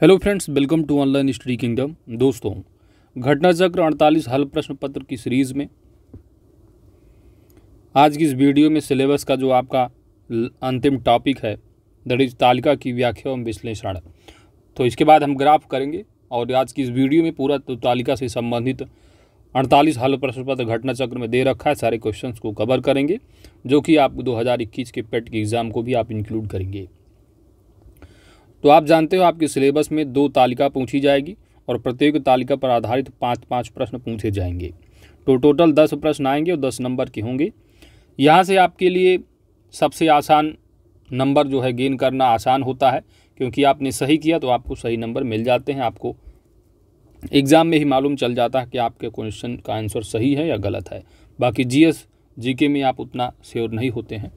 hello friends welcome to online study kingdom दोस्तों घटना चक्र अड़तालीस हल प्रश्न पत्र की सीरीज़ में आज की इस वीडियो में सिलेबस का जो आपका अंतिम टॉपिक है दट इज तालिका की व्याख्या एवं विश्लेषण तो इसके बाद हम ग्राफ करेंगे और आज की इस वीडियो में पूरा तो तालिका से संबंधित अड़तालीस हल प्रश्न पत्र घटना चक्र में दे रखा है सारे क्वेश्चन को कवर करेंगे जो कि आप दो के पेट के एग्ज़ाम को भी आप इंक्लूड करेंगे तो आप जानते हो आपके सिलेबस में दो तालिका पूछी जाएगी और प्रत्येक तालिका पर आधारित पाँच पाँच प्रश्न पूछे जाएंगे तो टोटल दस प्रश्न आएंगे और दस नंबर के होंगे यहाँ से आपके लिए सबसे आसान नंबर जो है गेन करना आसान होता है क्योंकि आपने सही किया तो आपको सही नंबर मिल जाते हैं आपको एग्ज़ाम में ही मालूम चल जाता है कि आपके क्वेश्चन का आंसर सही है या गलत है बाकी जीएस जीके में आप उतना श्योर नहीं होते हैं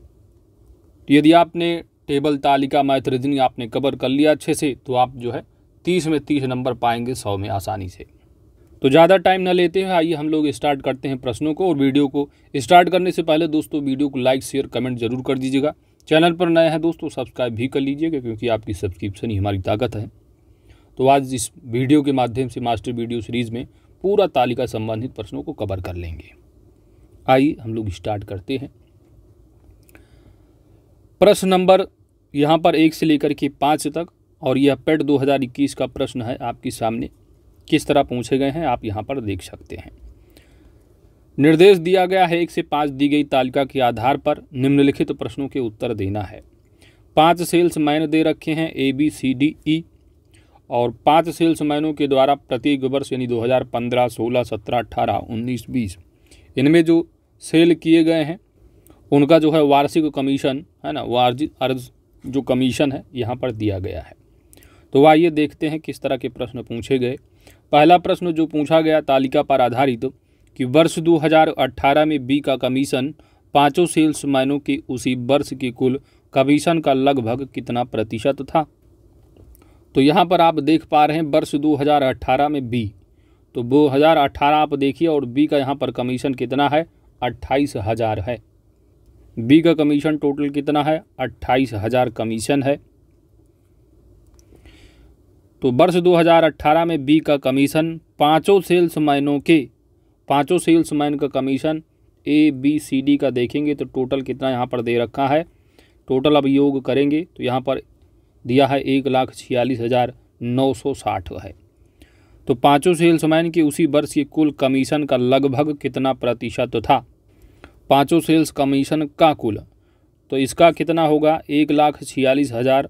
यदि आपने टेबल तालिका मैथ आपने कवर कर लिया अच्छे से तो आप जो है तीस में तीस नंबर पाएंगे सौ में आसानी से तो ज़्यादा टाइम ना लेते हैं आइए हम लोग स्टार्ट करते हैं प्रश्नों को और वीडियो को स्टार्ट करने से पहले दोस्तों वीडियो को लाइक शेयर कमेंट जरूर कर दीजिएगा चैनल पर नया है दोस्तों सब्सक्राइब भी कर लीजिएगा क्योंकि आपकी सब्सक्रिप्शन ही हमारी ताकत है तो आज इस वीडियो के माध्यम से मास्टर वीडियो सीरीज़ में पूरा तालिका संबंधित प्रश्नों को कवर कर लेंगे आइए हम लोग स्टार्ट करते हैं प्रश्न नंबर यहाँ पर एक से लेकर के पाँच तक और यह पेट 2021 का प्रश्न है आपके सामने किस तरह पूछे गए हैं आप यहाँ पर देख सकते हैं निर्देश दिया गया है एक से पाँच दी गई तालिका के आधार पर निम्नलिखित प्रश्नों के उत्तर देना है पाँच सेल्स मैन दे रखे हैं ए बी सी डी ई और पाँच सेल्स मैनों के द्वारा प्रत्येक वर्ष यानी 2015, 16, 17, 18, 19, 20 इनमें जो सेल किए गए हैं उनका जो है वार्षिक कमीशन है ना वो अर्ज जो कमीशन है यहाँ पर दिया गया है तो आइए देखते हैं किस तरह के प्रश्न पूछे गए पहला प्रश्न जो पूछा गया तालिका पर आधारित कि वर्ष 2018 में बी का कमीशन पांचों सेल्समैनों के उसी वर्ष के कुल कमीशन का लगभग कितना प्रतिशत था तो यहाँ पर आप देख पा रहे हैं वर्ष 2018 में बी तो 2018 आप देखिए और बी का यहाँ पर कमीशन कितना है अट्ठाईस हज़ार है बी का कमीशन टोटल कितना है अट्ठाईस हज़ार कमीशन है तो वर्ष 2018 में बी का कमीशन पांचों मैनों के पांचों मैन का commission A B C D का देखेंगे तो टोटल कितना यहाँ पर दे रखा है टोटल अब योग करेंगे तो यहाँ पर दिया है एक लाख छियालीस हज़ार नौ सौ साठ है तो पांचों सेल्समैन के उसी वर्ष के कुल कमीशन का लगभग कितना प्रतिशत था पाँचों सेल्स कमीशन का कुल तो इसका कितना होगा एक लाख छियालीस हज़ार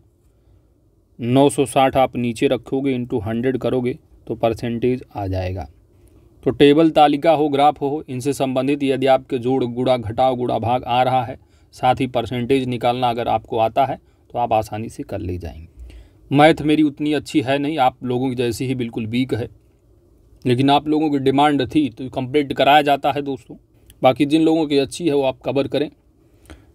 नौ सौ साठ आप नीचे रखोगे इंटू हंड्रेड करोगे तो परसेंटेज आ जाएगा तो टेबल तालिका हो ग्राफ हो इनसे संबंधित यदि आपके जोड़ गुड़ा घटाओ गुड़ा भाग आ रहा है साथ ही परसेंटेज निकालना अगर आपको आता है तो आप आसानी से कर ले जाएंगे मैथ मेरी उतनी अच्छी है नहीं आप लोगों की जैसी ही बिल्कुल वीक है लेकिन आप लोगों की डिमांड थी तो कंप्लीट कराया जाता है दोस्तों बाकी जिन लोगों की अच्छी है वो आप कवर करें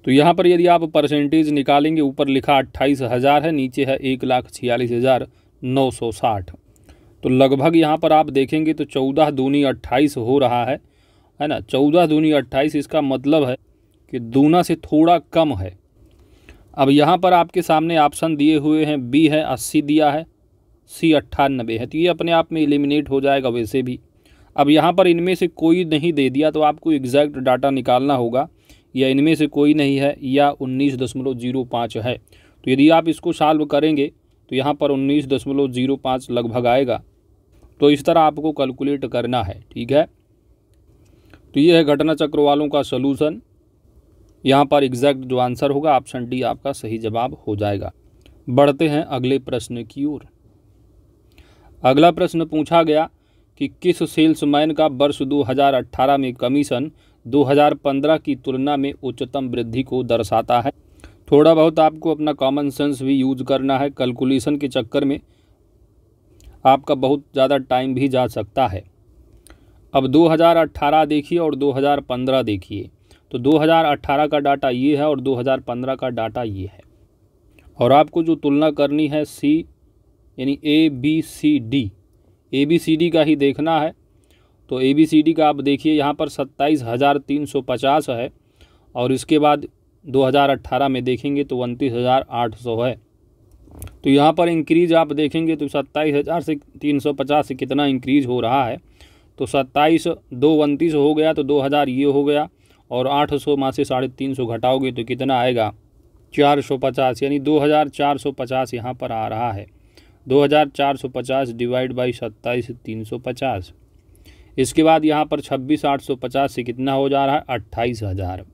तो यहाँ पर यदि आप परसेंटेज निकालेंगे ऊपर लिखा अट्ठाईस हज़ार है नीचे है एक लाख छियालीस हज़ार नौ सौ साठ तो लगभग यहाँ पर आप देखेंगे तो चौदह दूनी अट्ठाईस हो रहा है है ना चौदह दूनी अट्ठाईस इसका मतलब है कि दूना से थोड़ा कम है अब यहाँ पर आपके सामने ऑप्शन दिए हुए हैं बी है अस्सी दिया है सी अट्ठानबे है तो ये अपने आप में एलिमिनेट हो जाएगा वैसे भी अब यहाँ पर इनमें से कोई नहीं दे दिया तो आपको एग्जैक्ट डाटा निकालना होगा या इनमें से कोई नहीं है या उन्नीस दशमलव जीरो पाँच है तो यदि आप इसको सॉल्व करेंगे तो यहाँ पर उन्नीस दशमलव जीरो पाँच लगभग आएगा तो इस तरह आपको कैलकुलेट करना है ठीक है तो ये है घटना चक्र वालों का सलूशन यहाँ पर एग्जैक्ट जो आंसर होगा ऑप्शन डी आपका सही जवाब हो जाएगा बढ़ते हैं अगले प्रश्न की ओर अगला प्रश्न पूछा गया कि किस सेल्समैन का वर्ष 2018 में कमीशन 2015 की तुलना में उच्चतम वृद्धि को दर्शाता है थोड़ा बहुत आपको अपना कॉमन सेंस भी यूज करना है कैलकुलेशन के चक्कर में आपका बहुत ज़्यादा टाइम भी जा सकता है अब 2018 देखिए और 2015 देखिए तो 2018 का डाटा ये है और 2015 का डाटा ये है और आपको जो तुलना करनी है सी यानी A B C D A B C D का ही देखना है तो ए बी सी डी का आप देखिए यहाँ पर सत्ताईस हज़ार तीन सौ पचास है और इसके बाद दो हज़ार अट्ठारह में देखेंगे तो उनतीस हज़ार आठ सौ है तो यहाँ पर इंक्रीज आप देखेंगे तो सत्ताईस हज़ार से तीन सौ पचास से कितना इंक्रीज हो रहा है तो सत्ताईस दो उनतीस हो गया तो दो हज़ार ये हो गया और आठ सौ माँ से साढ़े तीन सौ घटाओगे तो कितना आएगा चार सौ पचास यानी दो हज़ार चार सौ पचास यहाँ पर आ रहा है 2450 डिवाइड बाई सत्ताईस तीन सौ पचास इसके बाद यहाँ पर छब्बीस आठ सौ पचास से कितना हो जा रहा है अट्ठाईस हज़ार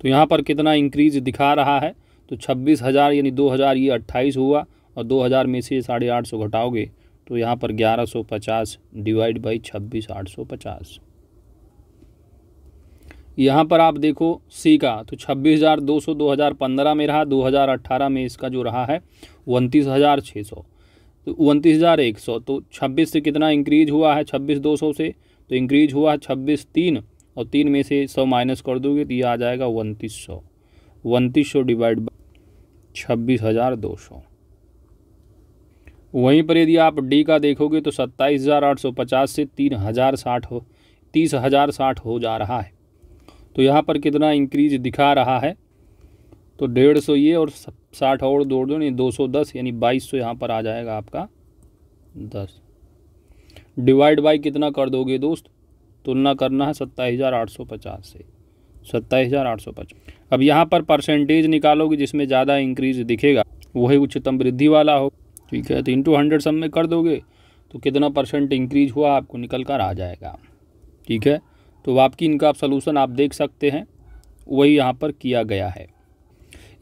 तो यहाँ पर कितना इंक्रीज दिखा रहा है तो छब्बीस हज़ार यानी दो हज़ार ये अट्ठाईस हुआ और दो हज़ार में से साढ़े आठ सौ घटाओगे तो यहाँ पर ग्यारह सौ पचास डिवाइड बाई छब्बीस आठ सौ पचास यहाँ पर आप देखो सी का तो छब्बीस हज़ार दो सौ दो हज़ार पंद्रह में रहा दो हज़ार अट्ठारह में इसका जो रहा है उनतीस हज़ार छः सौ तो उनतीस हज़ार एक सौ तो छब्बीस से कितना इंक्रीज हुआ है छब्बीस दो सौ से तो इंक्रीज हुआ है छब्बीस तीन और तीन में से सौ माइनस कर दोगे तो ये आ जाएगा उनतीस सौ उनतीस सौ डिवाइड बाई छब्बीस हज़ार दो सौ वहीं पर यदि आप डी का देखोगे तो सत्ताईस हज़ार आठ सौ पचास से तीन हज़ार साठ हो तीस हज़ार साठ हो जा रहा है तो यहाँ पर कितना इंक्रीज दिखा रहा है तो डेढ़ सौ ये और साठ और दौड़ दो नहीं दो सौ दस यानी बाईस सौ यहाँ पर आ जाएगा आपका दस डिवाइड बाई कितना कर दोगे दोस्त तुलना करना है सत्ताईस हज़ार आठ सौ पचास से सत्ताईस हज़ार आठ सौ पचास अब यहाँ पर परसेंटेज निकालोगे जिसमें ज़्यादा इंक्रीज दिखेगा वही उच्चतम वृद्धि वाला हो ठीक है तो इंटू हंड्रेड सब में कर दोगे तो कितना परसेंट इंक्रीज हुआ आपको निकल कर आ जाएगा ठीक है तो आपकी इनका आप सलूशन आप देख सकते हैं वही यहाँ पर किया गया है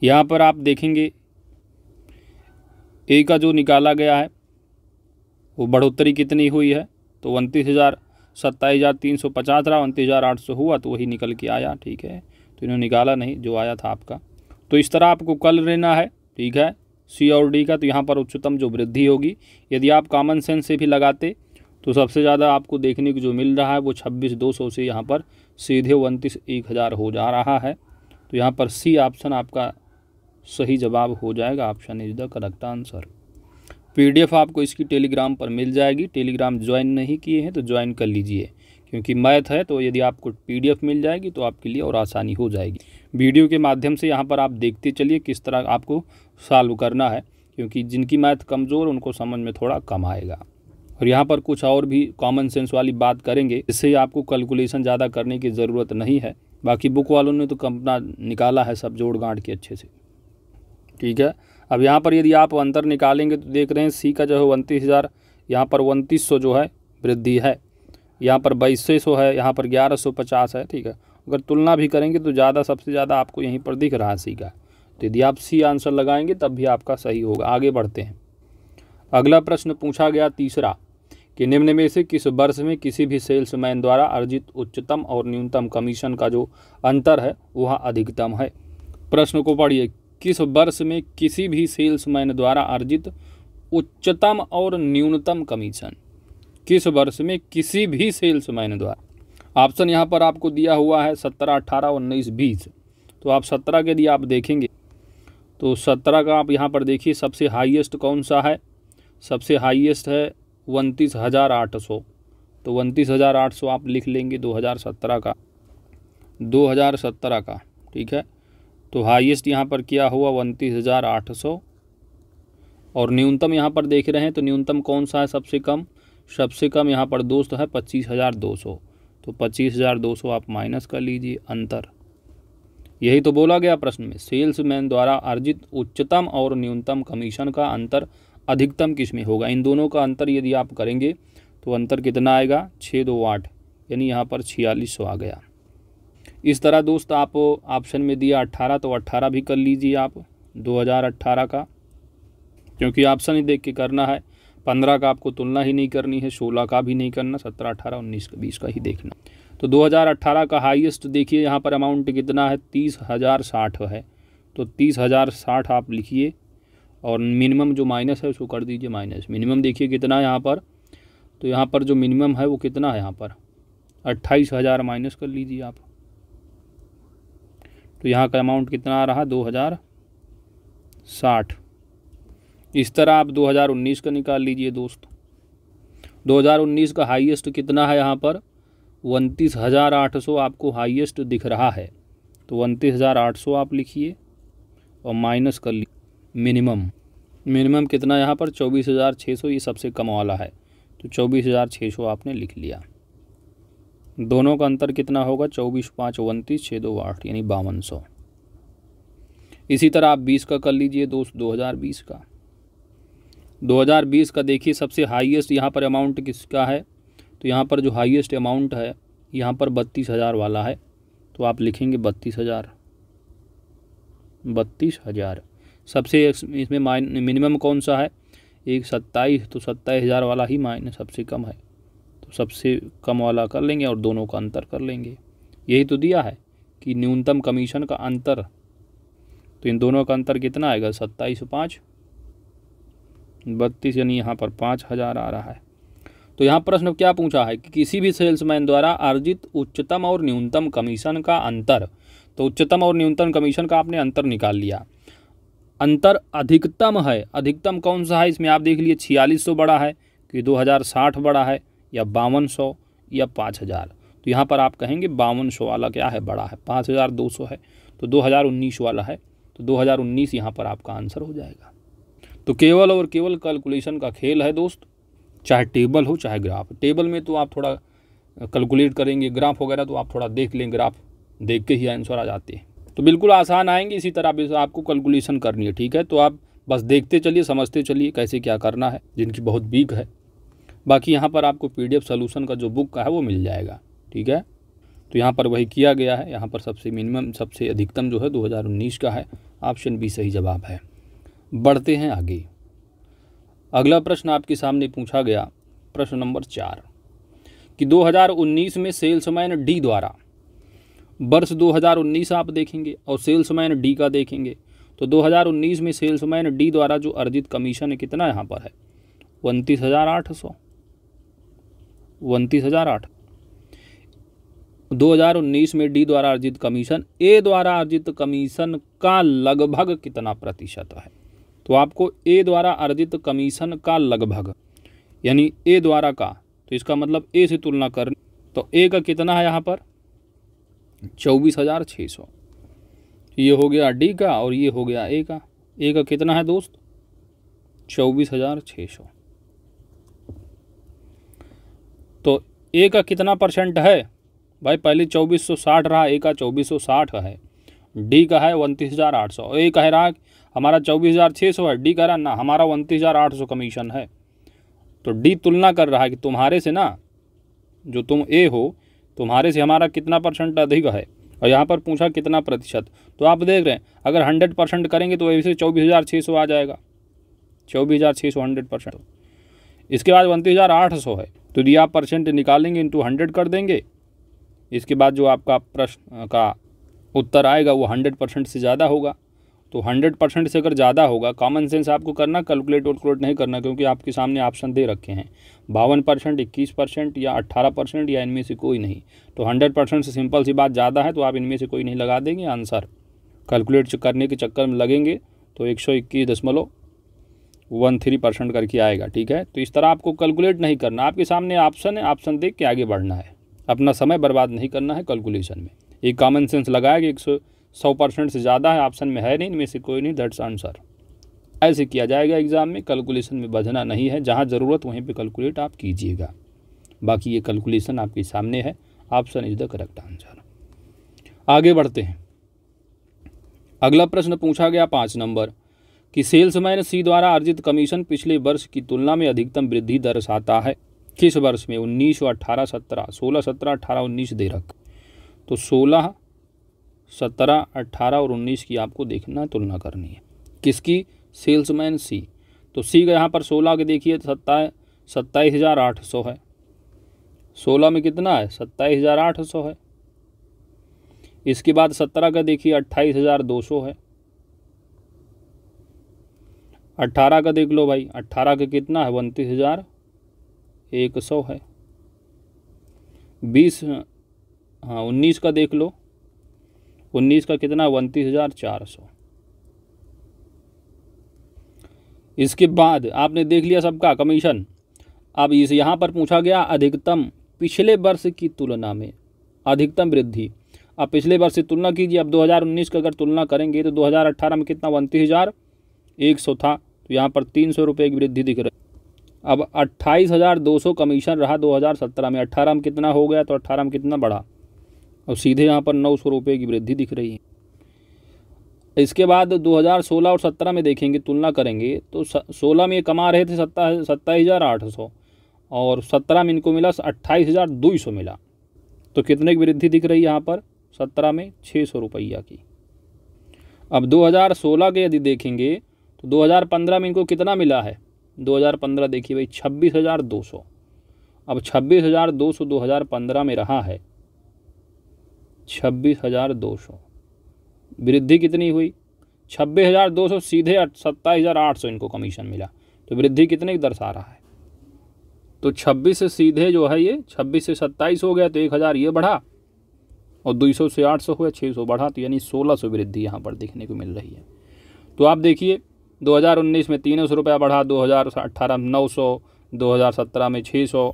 यहाँ पर आप देखेंगे ए का जो निकाला गया है वो बढ़ोतरी कितनी हुई है तो उनतीस हज़ार सत्ताईस हज़ार तीन सौ पचास रहा उनतीस हज़ार आठ सौ हुआ तो वही निकल के आया ठीक है तो इन्होंने निकाला नहीं जो आया था आपका तो इस तरह आपको कल लेना है ठीक है सी और डी का तो यहाँ पर उच्चतम जो वृद्धि होगी यदि आप कॉमन सेंस से भी लगाते तो सबसे ज़्यादा आपको देखने को जो मिल रहा है वो छब्बीस दो सौ से यहाँ पर सीधे उनतीस एक हज़ार हो जा रहा है तो यहाँ पर सी ऑप्शन आपका सही जवाब हो जाएगा option is the correct answer PDF आपको इसकी टेलीग्राम पर मिल जाएगी टेलीग्राम ज्वाइन नहीं किए हैं तो ज्वाइन कर लीजिए क्योंकि मैथ है तो यदि आपको पीडीएफ मिल जाएगी तो आपके लिए और आसानी हो जाएगी वीडियो के माध्यम से यहाँ पर आप देखते चलिए किस तरह आपको सॉल्व करना है क्योंकि जिनकी मैथ कमज़ोर उनको समझ में थोड़ा कम आएगा और यहाँ पर कुछ और भी कॉमन सेंस वाली बात करेंगे इससे आपको कैलकुलेशन ज़्यादा करने की ज़रूरत नहीं है बाकी बुक वालों ने तो कंपना निकाला है सब जोड़ गांठ के अच्छे से ठीक है अब यहाँ पर यदि आप अंतर निकालेंगे तो देख रहे हैं सी का जो है उनतीस हज़ार यहाँ पर उनतीस सौ जो है वृद्धि है यहाँ पर बाईस सौ है यहाँ पर ग्यारह सौ पचास है ठीक है अगर तुलना भी करेंगे तो ज़्यादा सबसे ज़्यादा आपको यहीं पर दिख रहा है सी का तो यदि आप सी आंसर लगाएंगे तब भी आपका सही होगा आगे बढ़ते हैं अगला प्रश्न पूछा गया तीसरा कि निम्न में से किस वर्ष में किसी भी सेल्समैन द्वारा अर्जित उच्चतम और न्यूनतम कमीशन का जो अंतर है वह अधिकतम है प्रश्न को पढ़िए किस वर्ष में किसी भी सेल्समैन द्वारा अर्जित उच्चतम और न्यूनतम कमीशन किस वर्ष में किसी भी सेल्समैन द्वारा ऑप्शन यहाँ पर आपको दिया हुआ है सत्रह अठारह उन्नीस बीस तो आप सत्रह के यदि आप देखेंगे तो सत्रह का आप यहाँ पर देखिए सबसे हाईएस्ट कौन सा है सबसे हाईएस्ट है उनतीस हज़ार आठ सौ तो उनतीस हज़ार आठ सौ आप लिख लेंगे दो हज़ार सत्रह का दो हज़ार सत्रह का ठीक है तो हाईएस्ट यहाँ पर क्या हुआ उनतीस हज़ार आठ सौ और न्यूनतम यहाँ पर देख रहे हैं तो न्यूनतम कौन सा है सबसे कम सबसे कम यहाँ पर दोस्त है पच्चीस हज़ार दो सौ तो पच्चीस हज़ार दो सौ आप माइनस कर लीजिए अंतर यही तो बोला गया प्रश्न में सेल्समैन द्वारा अर्जित उच्चतम और न्यूनतम कमीशन का अंतर अधिकतम किस में होगा इन दोनों का अंतर यदि आप करेंगे तो अंतर कितना आएगा छः दो आठ यानी यहाँ पर छियालीस सौ आ गया इस तरह दोस्त आप ऑप्शन में दिया अट्ठारह तो अट्ठारह भी कर लीजिए आप 2018 का क्योंकि ऑप्शन ही देख के करना है पंद्रह का आपको तुलना ही नहीं करनी है सोलह का भी नहीं करना सत्रह अट्ठारह उन्नीस का बीस का ही देखना तो 2018 का हाईएस्ट देखिए यहाँ पर अमाउंट कितना है तीस हज़ार साठ है तो तीस हज़ार साठ आप लिखिए और मिनिमम जो माइनस है उसको कर दीजिए माइनस मिनिमम देखिए कितना है यहाँ पर तो यहाँ पर जो मिनिमम है वो कितना है यहाँ पर अट्ठाईस हज़ार माइनस कर लीजिए आप तो यहाँ का अमाउंट कितना आ रहा दो हज़ार साठ इस तरह आप 2019 का निकाल लीजिए दोस्तों 2019 का हाईएस्ट कितना है यहाँ पर उनतीस हज़ार आठ सौ आपको हाईएस्ट दिख रहा है तो उनतीस हज़ार आठ सौ आप लिखिए और माइनस कर लीजिए मिनिमम मिनिमम कितना यहाँ पर चौबीस हज़ार छः सौ ये सबसे कम वाला है तो चौबीस हज़ार छः सौ आपने लिख लिया दोनों का अंतर कितना होगा चौबीस पाँच उनतीस छः दो आठ यानी बावन सौ इसी तरह आप बीस का कर लीजिए दोस्त दो हज़ार बीस का दो हज़ार बीस का देखिए सबसे हाईएस्ट यहाँ पर अमाउंट किसका है तो यहाँ पर जो हाईएस्ट अमाउंट है यहाँ पर बत्तीस हज़ार वाला है तो आप लिखेंगे बत्तीस हज़ार बत्तीस हज़ार सबसे इसमें मिनिमम कौन सा है एक सत्ताईस तो सत्ताईस हज़ार वाला ही माइन सबसे कम है तो सबसे कम वाला कर लेंगे और दोनों का अंतर कर लेंगे यही तो दिया है कि न्यूनतम कमीशन का अंतर तो इन दोनों का अंतर कितना आएगा सत्ताईस पाँच बत्तीस यानी यहाँ पर पाँच हज़ार आ रहा है तो यहाँ प्रश्न क्या पूछा है कि किसी भी सेल्समैन द्वारा अर्जित उच्चतम और न्यूनतम कमीशन का अंतर तो उच्चतम और न्यूनतम कमीशन का आपने अंतर निकाल लिया अंतर अधिकतम है अधिकतम कौन सा है इसमें आप देख लिए छियालीस सौ बड़ा है कि दो बड़ा है या बावन सौ या पाँच हज़ार तो यहाँ पर आप कहेंगे बावन सौ वाला क्या है बड़ा है पाँच हज़ार दो सौ है तो दो हज़ार उन्नीस वाला है तो दो हज़ार उन्नीस यहाँ पर आपका आंसर हो जाएगा तो केवल और केवल कैलकुलेशन का खेल है दोस्त चाहे टेबल हो चाहे ग्राफ टेबल में तो आप थोड़ा कैलकुलेट करेंगे ग्राफ वगैरह तो आप थोड़ा देख लें ग्राफ देख के ही आंसर आ जाते हैं तो बिल्कुल आसान आएंगे इसी तरह आपको कैलकुलेशन करनी है ठीक है तो आप बस देखते चलिए समझते चलिए कैसे क्या करना है जिनकी बहुत वीक है बाकी यहाँ पर आपको पी डी का जो बुक का है वो मिल जाएगा ठीक है तो यहाँ पर वही किया गया है यहाँ पर सबसे मिनिमम सबसे अधिकतम जो है 2019 का है ऑप्शन बी सही जवाब है बढ़ते हैं आगे अगला प्रश्न आपके सामने पूछा गया प्रश्न नंबर चार कि 2019 में सेल्समैन डी द्वारा वर्ष 2019 आप देखेंगे और सेल्समैन डी का देखेंगे तो 2019 में सेल्समैन डी द्वारा जो अर्जित कमीशन है कितना यहाँ पर है उनतीस हज़ार आठ सौ उनतीस हज़ार आठ दो हजार उन्नीस में डी द्वारा अर्जित कमीशन ए द्वारा अर्जित कमीशन का लगभग कितना प्रतिशत है तो आपको ए द्वारा अर्जित कमीशन का लगभग यानी ए द्वारा का तो इसका मतलब ए से तुलना कर तो ए का कितना है यहाँ पर चौबीस हज़ार छः सौ ये हो गया डी का और ये हो गया ए का ए का कितना है दोस्त चौबीस हज़ार छः सौ ए का कितना परसेंट है भाई पहले 2460 रहा ए का 2460 है डी का है उनतीस हज़ार आठ सौ ए कह रहा हमारा चौबीस हज़ार छः सौ है डी कह रहा ना हमारा उनतीस हज़ार आठ सौ कमीशन है तो डी तुलना कर रहा है कि तुम्हारे से ना जो तुम ए हो तुम्हारे से हमारा कितना परसेंट अधिक है और यहाँ पर पूछा कितना प्रतिशत तो आप देख रहे हैं अगर हंड्रेड परसेंट करेंगे तो वैसे चौबीस हज़ार छः सौ आ जाएगा चौबीस हज़ार छः सौ हंड्रेड परसेंट इसके बाद उनतीस हज़ार आठ सौ है तो दिया परसेंट निकालेंगे इंटू हंड्रेड कर देंगे इसके बाद जो आपका प्रश्न का उत्तर आएगा वो हंड्रेड परसेंट से ज़्यादा होगा तो हंड्रेड परसेंट से अगर ज़्यादा होगा कॉमन सेंस आपको करना कैलकुलेट वैलकुलेट नहीं करना क्योंकि आपके सामने ऑप्शन दे रखे हैं बावन परसेंट इक्कीस परसेंट या अट्ठारह परसेंट या इनमें से कोई नहीं तो हंड्रेड परसेंट से सिंपल सी बात ज़्यादा है तो आप इनमें से कोई नहीं लगा देंगे आंसर कैलकुलेट करने के चक्कर में लगेंगे तो एक सौ इक्कीस दशमलव वन थ्री परसेंट करके आएगा ठीक है तो इस तरह आपको कैलकुलेट नहीं करना आपके सामने ऑप्शन है ऑप्शन देख के आगे बढ़ना है अपना समय बर्बाद नहीं करना है कैलकुलेशन में एक कॉमन सेंस लगाया कि एक सौ सौ परसेंट से ज़्यादा है ऑप्शन में है नहीं इनमें से कोई नहीं दैट्स आंसर ऐसे किया जाएगा एग्ज़ाम में कैलकुलेशन में बजना नहीं है जहाँ ज़रूरत वहीं पर कैलकुलेट आप कीजिएगा बाकी ये कैलकुलेशन आपके सामने है option is the correct answer आगे बढ़ते हैं अगला प्रश्न पूछा गया पाँच नंबर कि सेल्समैन सी द्वारा अर्जित कमीशन पिछले वर्ष की तुलना में अधिकतम वृद्धि दर्शाता है किस वर्ष में उन्नीस और अट्ठारह सत्रह सोलह सत्रह अठारह उन्नीस दे रख तो सोलह सत्रह अट्ठारह और उन्नीस की आपको देखना तुलना करनी है किसकी सेल्समैन सी तो सी का यहाँ पर सोलह के देखिए सत्ताईस सत्ताईस हज़ार आठ सौ है सोलह में कितना है सत्ताईस हज़ार आठ सौ है इसके बाद सत्रह का देखिए अट्ठाईस हज़ार दो सौ है अट्ठारह का देख लो भाई अट्ठारह का कितना है उनतीस हज़ार एक सौ है बीस हाँ उन्नीस का देख लो उन्नीस का कितना उनतीस हज़ार चार सौ इसके बाद आपने देख लिया सबका कमीशन अब इस यहाँ पर पूछा गया अधिकतम पिछले वर्ष की तुलना में अधिकतम वृद्धि अब पिछले वर्ष से तुलना कीजिए अब 2019 का अगर तुलना करेंगे तो 2018 में कितना उनतीस हज़ार एक सौ था तो यहाँ पर तीन सौ रुपये की वृद्धि दिख रही अब अट्ठाईस हज़ार दो सौ कमीशन रहा दो हज़ार सत्रह में अट्ठारह में कितना हो गया तो अट्ठारह में कितना बढ़ा और सीधे यहाँ पर नौ सौ रुपये की वृद्धि दिख रही है इसके बाद 2016 और 17 में देखेंगे तुलना करेंगे तो 16 में ये कमा रहे थे सत्ता सत्ताईस हज़ार आठ सौ और 17 में इनको मिला अट्ठाईस हज़ार दो सौ मिला तो कितने की वृद्धि दिख रही है यहाँ पर 17 में छः सौ रुपया की अब 2016 के यदि देखेंगे 2015 में इनको कितना मिला है 2015 देखिए भाई 26,200 अब 26,200 2015 में रहा है 26,200 वृद्धि कितनी हुई 26,200 सीधे सत्ताईस इनको कमीशन मिला तो वृद्धि कितने की दर्शा रहा है तो 26 से सीधे जो है ये 26 से 27 हो गया तो 1000 ये बढ़ा और 200 से 800 हुआ 600 बढ़ा तो यानी 1600 वृद्धि यहाँ पर देखने को मिल रही है तो आप देखिए 2019 में तीन सौ रुपया बढ़ा 2018 में 900 2017 में 600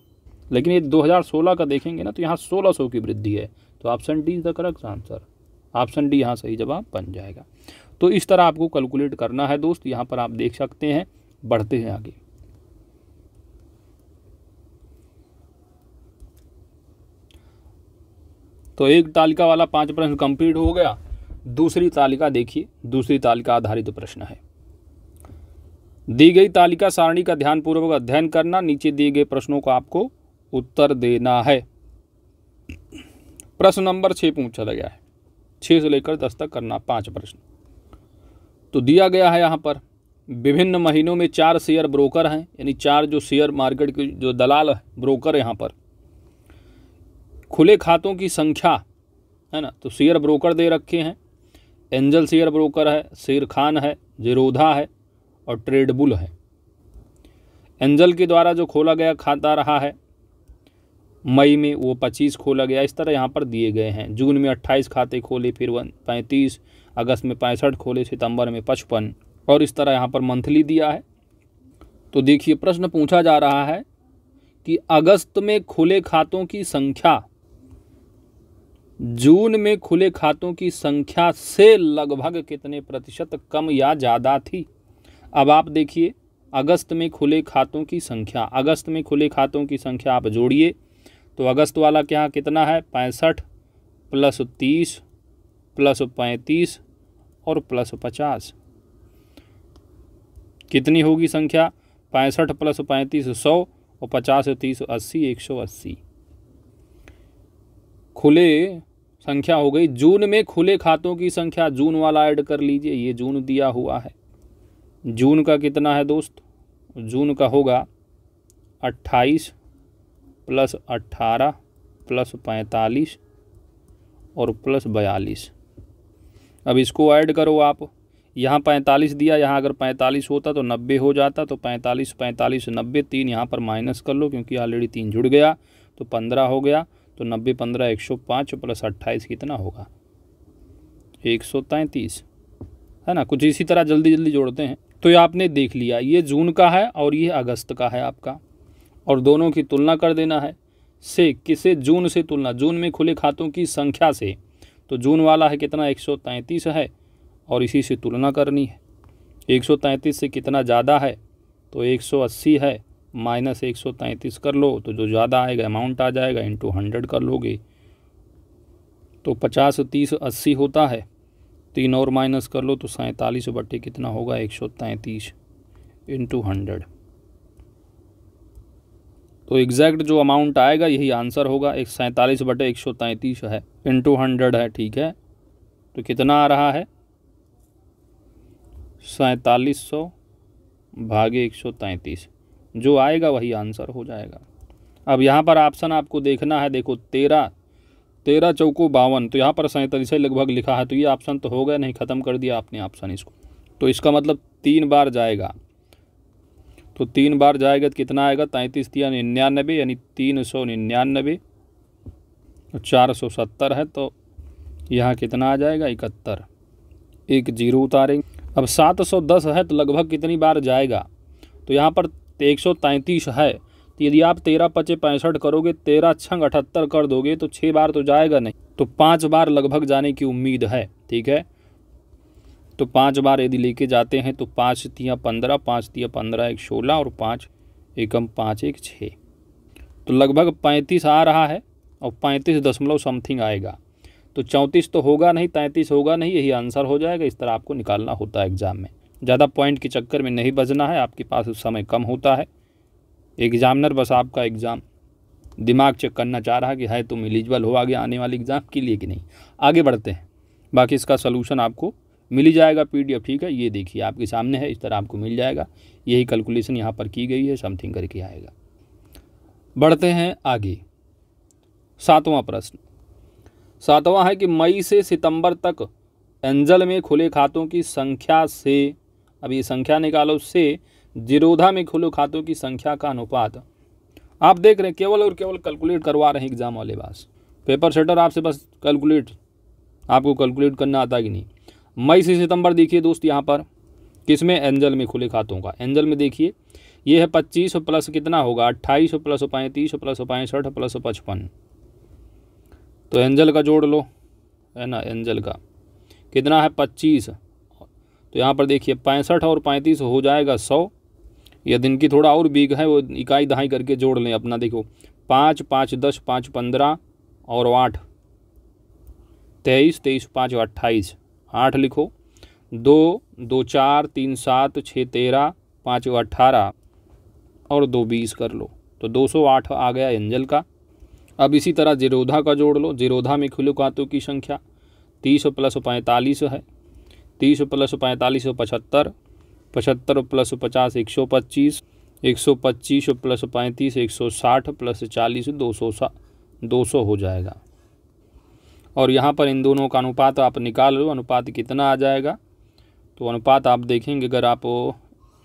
लेकिन ये 2016 का देखेंगे ना तो यहाँ 1600 की वृद्धि है तो option D is the correct answer option D यहाँ सही जवाब बन जाएगा तो इस तरह आपको कैलकुलेट करना है दोस्त यहाँ पर आप देख सकते हैं बढ़ते हैं आगे तो एक तालिका वाला पांच प्रश्न कंप्लीट हो गया दूसरी तालिका देखिए दूसरी तालिका आधारित तो प्रश्न है दी गई तालिका सारणी का ध्यानपूर्वक अध्ययन करना नीचे दिए गए प्रश्नों का आपको उत्तर देना है प्रश्न नंबर छः पूछा गया है छः से लेकर दस तक करना पाँच प्रश्न तो दिया गया है यहाँ पर विभिन्न महीनों में चार शेयर ब्रोकर हैं यानी चार जो शेयर मार्केट के जो दलाल है ब्रोकर यहाँ पर खुले खातों की संख्या है ना तो शेयर ब्रोकर दे रखे हैं एंजल शेयर ब्रोकर है शेर खान है जिरोधा है और ट्रेडबुल है एंजल के द्वारा जो खोला गया खाता रहा है मई में वो पच्चीस खोला गया इस तरह यहाँ पर दिए गए हैं जून में अट्ठाईस खाते खोले फिर पैंतीस अगस्त में पैंसठ खोले सितंबर में पचपन और इस तरह यहाँ पर मंथली दिया है तो देखिए प्रश्न पूछा जा रहा है कि अगस्त में खुले खातों की संख्या जून में खुले खातों की संख्या से लगभग कितने प्रतिशत कम या ज़्यादा थी अब आप देखिए अगस्त में खुले खातों की संख्या अगस्त में खुले खातों की संख्या आप जोड़िए तो अगस्त वाला क्या कितना है पैंसठ प्लस तीस प्लस पैंतीस और प्लस पचास कितनी होगी संख्या पैंसठ प्लस पैंतीस सौ और पचास तीस अस्सी एक सौ अस्सी खुले संख्या हो गई जून में खुले खातों की संख्या जून वाला ऐड कर लीजिए ये जून दिया हुआ है जून का कितना है दोस्त जून का होगा अट्ठाईस प्लस अट्ठारह प्लस पैंतालीस और प्लस बयालीस अब इसको ऐड करो आप यहाँ पैंतालीस दिया यहाँ अगर पैंतालीस होता तो नब्बे हो जाता तो पैंतालीस पैंतालीस नब्बे तीन यहाँ पर माइनस कर लो क्योंकि ऑलरेडी तीन जुड़ गया तो पंद्रह हो गया तो नब्बे पंद्रह एक सौ पाँच प्लस अट्ठाईस कितना होगा एक सौ तैंतीस है ना कुछ इसी तरह जल्दी जल्दी जोड़ते हैं तो ये आपने देख लिया ये जून का है और ये अगस्त का है आपका और दोनों की तुलना कर देना है से किसे जून से तुलना जून में खुले खातों की संख्या से तो जून वाला है कितना एक है और इसी से तुलना करनी है 133 से कितना ज़्यादा है तो 180 है माइनस एक कर लो तो जो ज़्यादा आएगा अमाउंट आ जाएगा इंटू हंड्रेड कर लोगे तो पचास तीस अस्सी होता है तीन और माइनस कर लो तो सैंतालीस बटे कितना होगा एक सौ तैंतीस इंटू हंड्रेड तो एग्जैक्ट जो अमाउंट आएगा यही आंसर होगा एक सैंतालीस बटे एक सौ तैंतीस है इंटू हंड्रेड है ठीक है तो कितना आ रहा है सैंतालीस सौ भागे एक सौ तैंतीस जो आएगा वही आंसर हो जाएगा अब यहाँ पर ऑप्शन आपको देखना है देखो तेरह तेरह चौको बावन तो यहाँ पर सैंतालीस लगभग लिखा है तो ये ऑप्शन तो हो गया नहीं ख़त्म कर दिया आपने ऑप्शन इसको तो इसका मतलब तीन बार जाएगा तो तीन बार जाएगा तो कितना आएगा तैंतीस तीन निन्यानबे यानी तीन सौ निन्यानबे चार सौ सत्तर है तो यहाँ कितना आ जाएगा इकहत्तर एक जीरो उतारेंगे अब सात सौ दस है तो लगभग कितनी बार जाएगा तो यहाँ पर एक सौ तैंतीस है तो यदि आप तेरह पचे पैंसठ करोगे तेरह छंग अठहत्तर कर दोगे तो छः बार तो जाएगा नहीं तो पाँच बार लगभग जाने की उम्मीद है ठीक है तो पाँच बार यदि लेके जाते हैं तो पाँच तिया पंद्रह पाँच तिया पंद्रह एक सोलह और पाँच एकम पाँच एक छः तो लगभग पैंतीस आ रहा है और पैंतीस दशमलव समथिंग आएगा तो चौंतीस तो होगा नहीं तैंतीस होगा नहीं यही आंसर हो जाएगा इस तरह आपको निकालना होता है एग्ज़ाम में ज़्यादा पॉइंट के चक्कर में नहीं बजना है आपके पास उस समय कम होता है एग्ज़ामिनर बस आपका एग्ज़ाम दिमाग चेक करना चाह रहा कि है तुम एलिजिबल हो आगे आने वाले एग्ज़ाम के लिए कि नहीं आगे बढ़ते हैं बाकी इसका सलूशन आपको मिल ही जाएगा पीडीएफ ठीक है ये देखिए आपके सामने है इस तरह आपको मिल जाएगा यही कैलकुलेशन यहाँ पर की गई है समथिंग करके आएगा बढ़ते हैं आगे सातवां प्रश्न सातवां है कि मई से सितंबर तक एंजल में खुले खातों की संख्या से अब ये संख्या निकालो से जिरोधा में खुले खातों की संख्या का अनुपात आप देख रहे हैं केवल और केवल कैलकुलेट करवा रहे हैं एग्जाम वाले पास पेपर सेटर आपसे बस कैलकुलेट आपको कैलकुलेट करना आता कि नहीं मई से सितंबर देखिए दोस्त यहाँ पर किसमें एंजल में खुले खातों का एंजल में देखिए ये है पच्चीस प्लस कितना होगा अट्ठाईस प्लस पैंतीस प्लस पैंसठ प्लस पचपन तो एंजल का जोड़ लो है ना एंजल का कितना है पच्चीस तो यहाँ पर देखिए पैंसठ और पैंतीस हो जाएगा सौ या दिन की थोड़ा और बीग है वो इकाई दहाई करके जोड़ लें अपना देखो पाँच पाँच दस पाँच पंद्रह और आठ तेईस तेईस पाँच अट्ठाईस आठ लिखो दो दो चार तीन सात छः तेरह पाँच अट्ठारह और दो बीस कर लो तो दो सौ आठ आ गया एंजल का अब इसी तरह जिरोधा का जोड़ लो जिरोधा में खुले कांतों की संख्या तीस प्लस पैंतालीस है तीस प्लस पैंतालीस पचहत्तर पचहत्तर प्लस पचास एक सौ पच्चीस एक सौ पच्चीस प्लस पैंतीस एक सौ साठ प्लस चालीस दो सौ सा दो सौ हो जाएगा और यहाँ पर इन दोनों का अनुपात आप निकाल लो अनुपात कितना आ जाएगा तो अनुपात आप देखेंगे अगर आप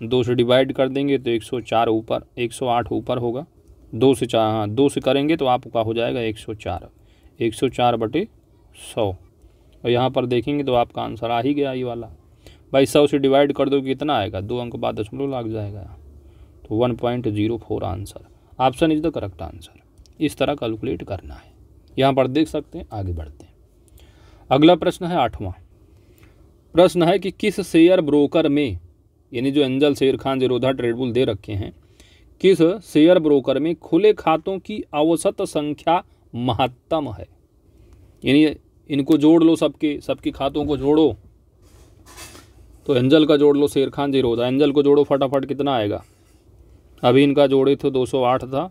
दो से डिवाइड कर देंगे तो एक सौ चार ऊपर एक सौ आठ ऊपर होगा दो से चार हाँ दो से करेंगे तो आपका हो जाएगा एक सौ चार एक सौ चार बटे सौ और यहाँ पर देखेंगे तो आपका आंसर आ ही गया ये वाला भाई सौ से डिवाइड कर दो कितना आएगा दो अंक बाद दशमलव लग जाएगा तो one point zero four answer option is the correct answer इस तरह कैलकुलेट करना है यहाँ पर देख सकते हैं आगे बढ़ते हैं अगला प्रश्न है आठवां प्रश्न है कि किस शेयर ब्रोकर में यानी जो एंजल शेर खान जिरोधा ट्रेडबुल दे रखे हैं किस शेयर ब्रोकर में खुले खातों की औसत संख्या महत्तम है यानी इनको जोड़ लो सबके सबके खातों को जोड़ो तो एंजल का जोड़ लो शेर खान जीरो था एंजल को जोड़ो फटाफट कितना आएगा अभी इनका जोड़े तो 208 था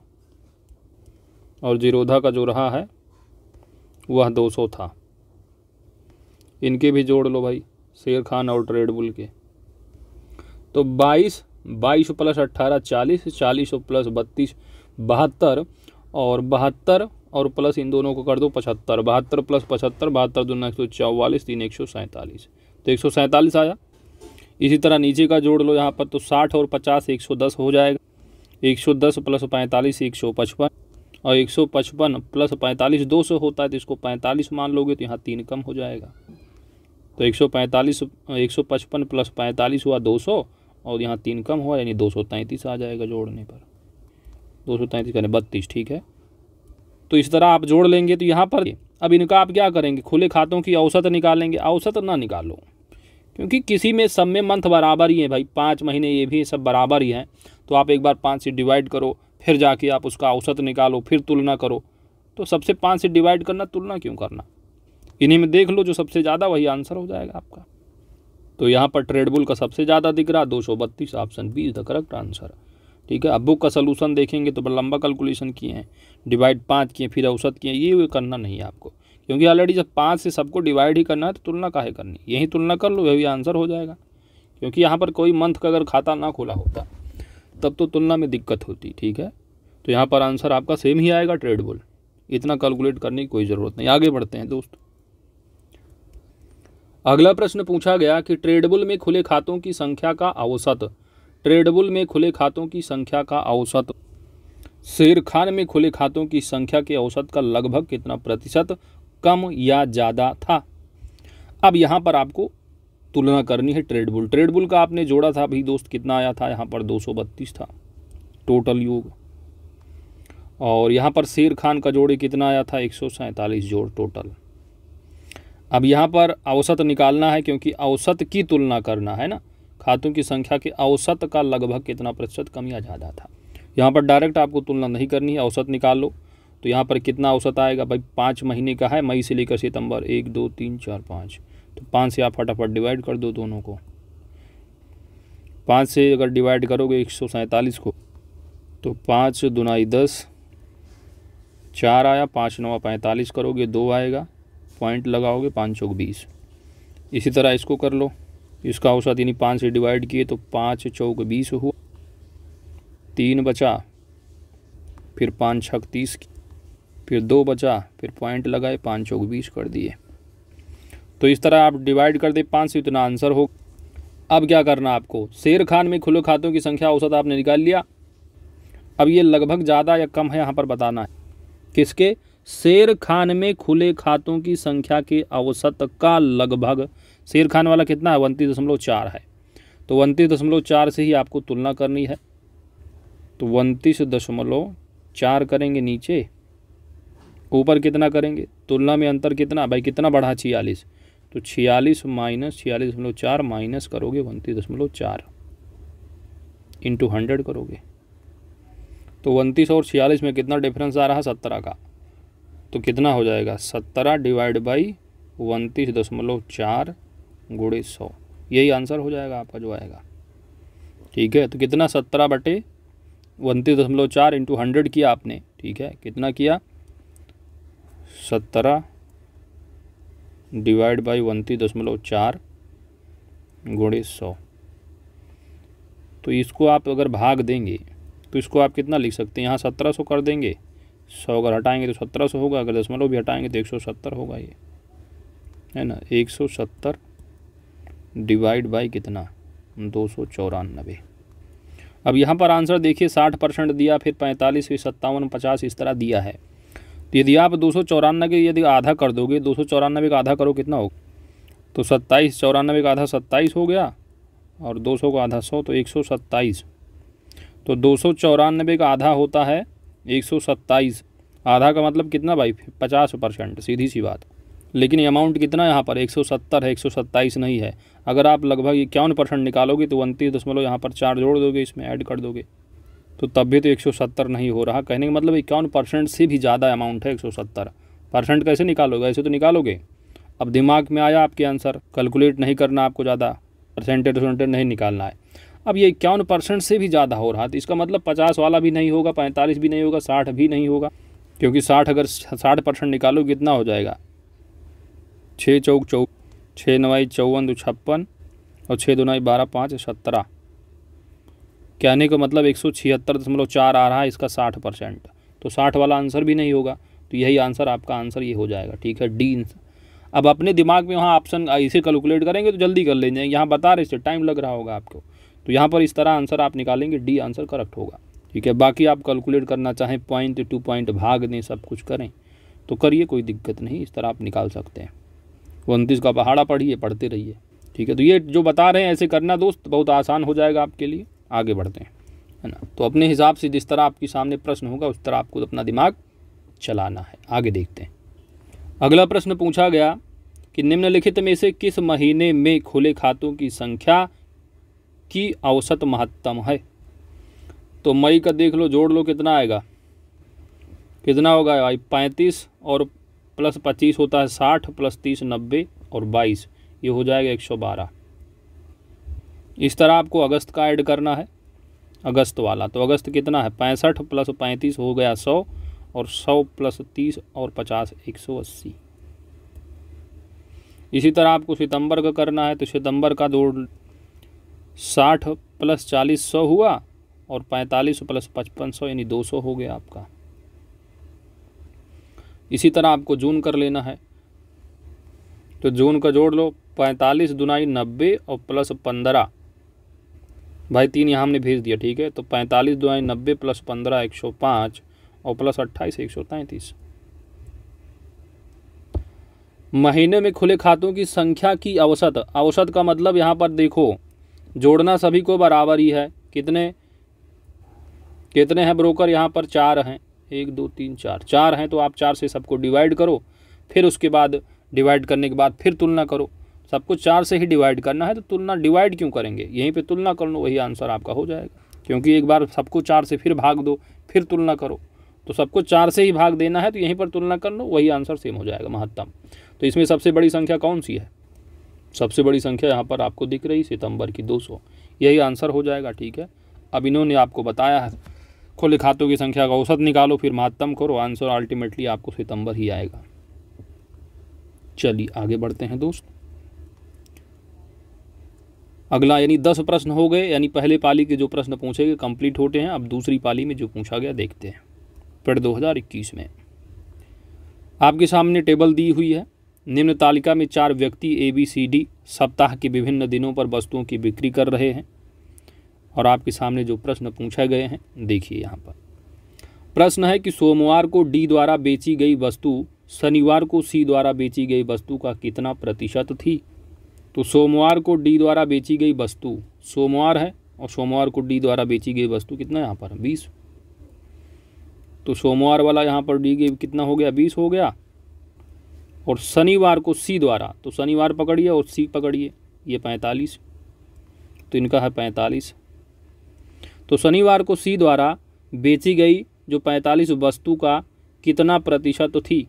और जीरोधा का जो रहा है वह 200 था इनके भी जोड़ लो भाई शेर खान और ट्रेडबुल के तो 22 22 प्लस 18 40 40 प्लस बत्तीस बहत्तर और बहत्तर और प्लस इन दोनों को कर दो पचहत्तर बहत्तर प्लस पचहत्तर बहत्तर दोनों एक सौ चौवालीस तीन एक सौ सैंतालीस तो एक सौ सैंतालीस आया इसी तरह नीचे का जोड़ लो यहाँ पर तो साठ और पचास एक सौ दस हो जाएगा एक सौ दस प्लस पैंतालीस एक सौ पचपन और एक सौ पचपन प्लस पैंतालीस दो सौ होता है तो इसको पैंतालीस मान लोगे तो यहाँ तीन कम हो जाएगा तो एक सौ पैंतालीस एक सौ पचपन प्लस पैंतालीस हुआ दो सौ और यहाँ तीन कम हुआ यानी दो सौ तैंतीस आ जाएगा जोड़ने पर दो सौ तैंतीस यानी बत्तीस ठीक है तो इस तरह आप जोड़ लेंगे तो यहाँ पर अब इनका आप क्या करेंगे खुले खातों की औसत निकालेंगे औसत ना निकालो क्योंकि किसी में सब में मंथ बराबर ही है भाई पाँच महीने ये भी सब बराबर ही हैं तो आप एक बार पाँच से डिवाइड करो फिर जाके आप उसका औसत निकालो फिर तुलना करो तो सबसे पाँच से डिवाइड करना तुलना क्यों करना इन्हीं में देख लो जो सबसे ज़्यादा वही आंसर हो जाएगा आपका तो यहाँ पर ट्रेडबुल का सबसे ज़्यादा दिख रहा दो सौ बत्तीस ऑप्शन बीस इज़ द करेक्ट आंसर ठीक है अब बुक का सलूशन देखेंगे तो बड़ा लंबा कैलकुलेशन किए हैं डिवाइड पाँच किए फिर औसत किए ये करना नहीं है आपको क्योंकि ऑलरेडी जब पाँच से सबको डिवाइड ही करना है तो तुलना काहे करनी यही तुलना कर लो वही आंसर हो जाएगा क्योंकि यहाँ पर कोई मंथ का अगर खाता ना खुला होता तब तो तुलना में दिक्कत होती ठीक है तो यहाँ पर आंसर आपका सेम ही आएगा ट्रेड बोल इतना कैलकुलेट करने की कोई ज़रूरत नहीं आगे बढ़ते हैं दोस्त अगला प्रश्न पूछा गया कि ट्रेडबुल में खुले खातों की संख्या का औसत ट्रेडबुल में खुले खातों की संख्या का औसत शेर खान में खुले खातों की संख्या के औसत का लगभग कितना प्रतिशत कम या ज़्यादा था अब यहाँ पर आपको तुलना करनी है ट्रेड बुल ट्रेड बुल का आपने जोड़ा था भाई दोस्त कितना आया था यहाँ पर दो था टोटल योग और यहाँ पर शेर खान का जोड़े कितना आया था एक जोड़ टोटल अब यहाँ पर औसत निकालना है क्योंकि औसत की तुलना करना है ना खातों की संख्या के औसत का लगभग कितना प्रतिशत कम या ज़्यादा था यहाँ पर डायरेक्ट आपको तुलना नहीं करनी है औसत निकाल लो तो यहाँ पर कितना औसत आएगा भाई पाँच महीने का है मई से लेकर सितंबर एक दो तीन चार पाँच तो पाँच से आप फटाफट डिवाइड कर दो दोनों को पाँच से अगर डिवाइड करोगे एक सौ सैंतालीस को तो पाँच दुनाई दस चार आया पाँच नवा पैंतालीस करोगे दो आएगा पॉइंट लगाओगे पाँच चौक बीस इसी तरह इसको कर लो इसका औसत यानी पाँच से डिवाइड किए तो पाँच चौक बीस हुआ तीन बचा फिर पाँच छक तीस की फिर दो बचा फिर पॉइंट लगाए पाँच चौक बीस कर दिए तो इस तरह आप डिवाइड कर दे पाँच से इतना आंसर हो अब क्या करना आपको शेर खान में खुले खातों की संख्या औसत आपने निकाल लिया अब ये लगभग ज़्यादा या कम है यहाँ पर बताना है किसके शेर खान में खुले खातों की संख्या के औसत का लगभग शेर खान वाला कितना है उनतीस दशमलव चार है तो उनतीस दशमलव चार से ही आपको तुलना करनी है तो उनतीस दशमलव चार करेंगे नीचे ऊपर कितना करेंगे तुलना में अंतर कितना भाई कितना बढ़ा छियालीस तो छियालीस माइनस छियालीस दशमलव चार माइनस करोगे उनतीस दशमलव चार इंटू हंड्रेड करोगे तो उनतीस और छियालीस में कितना डिफरेंस आ रहा है सत्रह का तो कितना हो जाएगा सत्रह डिवाइड बाई उनतीस दशमलव चार गुड़े सौ यही आंसर हो जाएगा आपका जो आएगा ठीक है तो कितना सत्रह बटे उनतीस दशमलव चार इंटू हंड्रेड किया आपने ठीक है कितना किया सत्रह डिवाइड बाई उनतीस दशमलव चार गुणे सौ तो इसको आप अगर भाग देंगे तो इसको आप कितना लिख सकते हैं यहाँ सत्रह सौ कर देंगे सौ अगर हटाएंगे तो सत्रह सौ होगा अगर दशमलव भी हटाएंगे तो एक सौ सत्तर होगा ये है ना एक सौ सत्तर डिवाइड बाई कितना दो सौ चौरानबे अब यहाँ पर आंसर देखिए साठ परसेंट दिया फिर पैंतालीस फिर सत्तावन पचास इस तरह दिया है तो यदि आप दो सौ चौरानवे यदि आधा कर दोगे दो सौ चौरानबे का आधा करो कितना हो तो सत्ताईस चौरानबे का आधा सत्ताईस हो गया और दो सौ का आधा सौ तो एक सौ सत्ताईस तो दो सौ चौरानबे का आधा होता है एक सौ सत्ताईस आधा का मतलब कितना भाई पचास परसेंट सीधी सी बात लेकिन अमाउंट कितना यहाँ पर 170 है 127 नहीं है अगर आप लगभग इक्यावन परसेंट निकालोगे तो उनतीस दशमलव यहाँ पर चार जोड़ दोगे इसमें ऐड कर दोगे तो तब भी तो 170 नहीं हो रहा कहने का मतलब इक्यावन परसेंट से भी ज़्यादा अमाउंट है 170 परसेंट कैसे निकालोगे ऐसे तो निकालोगे अब दिमाग में आया आपके आंसर कैलकुलेट नहीं करना आपको ज़्यादा परसेंटेज परसेंटेज नहीं निकालना है अब ये इक्यावन परसेंट से भी ज़्यादा हो रहा तो इसका मतलब पचास वाला भी नहीं होगा पैंतालीस भी नहीं होगा साठ भी नहीं होगा क्योंकि साठ अगर साठ परसेंट निकालोगे कितना हो जाएगा छः चौक चौ छः नवाई चौवन दो छप्पन और छः दो नवाई बारह पाँच सत्रह कहने का मतलब एक आ रहा है इसका साठ परसेंट तो साठ वाला आंसर भी नहीं होगा तो यही आंसर आपका आंसर ये हो जाएगा ठीक है डी अब अपने दिमाग में वहाँ ऑप्शन इसे कैलकुलेट करेंगे तो जल्दी कर लेंगे यहाँ बता रहे इससे टाइम लग रहा होगा आपको तो यहाँ पर इस तरह आंसर आप निकालेंगे डी आंसर करेक्ट होगा ठीक है बाकी आप कैलकुलेट करना चाहें पॉइंट टू पॉइंट भाग दें सब कुछ करें तो करिए कोई दिक्कत नहीं इस तरह आप निकाल सकते हैं उनतीस का पहाड़ा पढ़िए पढ़ते रहिए ठीक है तो ये जो बता रहे हैं ऐसे करना दोस्त बहुत आसान हो जाएगा आपके लिए आगे बढ़ते हैं है ना तो अपने हिसाब से जिस तरह आपके सामने प्रश्न होगा उस तरह आपको अपना दिमाग चलाना है आगे देखते हैं अगला प्रश्न पूछा गया कि निम्नलिखित में से किस महीने में खुले खातों की संख्या की औसत महत्तम है तो मई का देख लो जोड़ लो कितना आएगा कितना होगा भाई पैंतीस और प्लस पच्चीस होता है साठ प्लस तीस नब्बे और बाईस ये हो जाएगा एक सौ बारह इस तरह आपको अगस्त का ऐड करना है अगस्त वाला तो अगस्त कितना है पैंसठ प्लस पैंतीस हो गया सौ और सौ प्लस तीस और पचास एक सौ अस्सी इसी तरह आपको सितंबर का करना है तो सितंबर का दो साठ प्लस चालीस सौ हुआ और पैंतालीस प्लस पचपन सौ यानी दो सौ हो गया आपका इसी तरह आपको जून कर लेना है तो जून का जोड़ लो पैंतालीस दुनाई नब्बे और प्लस पंद्रह भाई तीन यहाँ हमने भेज दिया ठीक है तो पैंतालीस दो आए नब्बे प्लस पंद्रह एक सौ पाँच और प्लस अट्ठाईस एक सौ तैंतीस महीने में खुले खातों की संख्या की औसत औसत का मतलब यहाँ पर देखो जोड़ना सभी को बराबर ही है कितने कितने हैं ब्रोकर यहाँ पर चार हैं एक दो तीन चार चार हैं तो आप चार से सबको डिवाइड करो फिर उसके बाद डिवाइड करने के बाद फिर तुलना करो सबको चार से ही डिवाइड करना है तो तुलना डिवाइड क्यों करेंगे यहीं पे तुलना कर लो वही आंसर आपका हो जाएगा क्योंकि एक बार सबको चार से फिर भाग दो फिर तुलना करो तो सबको चार से ही भाग देना है तो यहीं पर तुलना कर लो वही आंसर सेम हो जाएगा महत्तम तो इसमें सबसे बड़ी संख्या कौन सी है सबसे बड़ी संख्या यहाँ पर आपको दिख रही सितंबर की 200 यही आंसर हो जाएगा ठीक है अब इन्होंने आपको बताया है खुले खातों की संख्या का औसत निकालो फिर महत्तम करो आंसर अल्टीमेटली आपको सितंबर ही आएगा चलिए आगे बढ़ते हैं दोस्त अगला यानी दस प्रश्न हो गए यानी पहले पाली के जो प्रश्न पूछे गए कंप्लीट होते हैं अब दूसरी पाली में जो पूछा गया देखते हैं पेड़ 2021 में आपके सामने टेबल दी हुई है निम्न तालिका में चार व्यक्ति ए बी सी डी सप्ताह के विभिन्न दिनों पर वस्तुओं की बिक्री कर रहे हैं और आपके सामने जो प्रश्न पूछे गए हैं देखिए यहाँ पर प्रश्न है कि सोमवार को डी द्वारा बेची गई वस्तु शनिवार को सी द्वारा बेची गई वस्तु का कितना प्रतिशत थी तो सोमवार को डी द्वारा बेची गई वस्तु सोमवार है और सोमवार को डी द्वारा बेची गई वस्तु कितना यहाँ पर बीस तो सोमवार वाला यहाँ पर डी गई कितना हो गया बीस हो गया और शनिवार को सी द्वारा तो शनिवार पकड़िए और सी पकड़िए ये पैंतालीस तो इनका है पैंतालीस तो शनिवार को सी द्वारा बेची गई जो पैंतालीस वस्तु का कितना प्रतिशत थी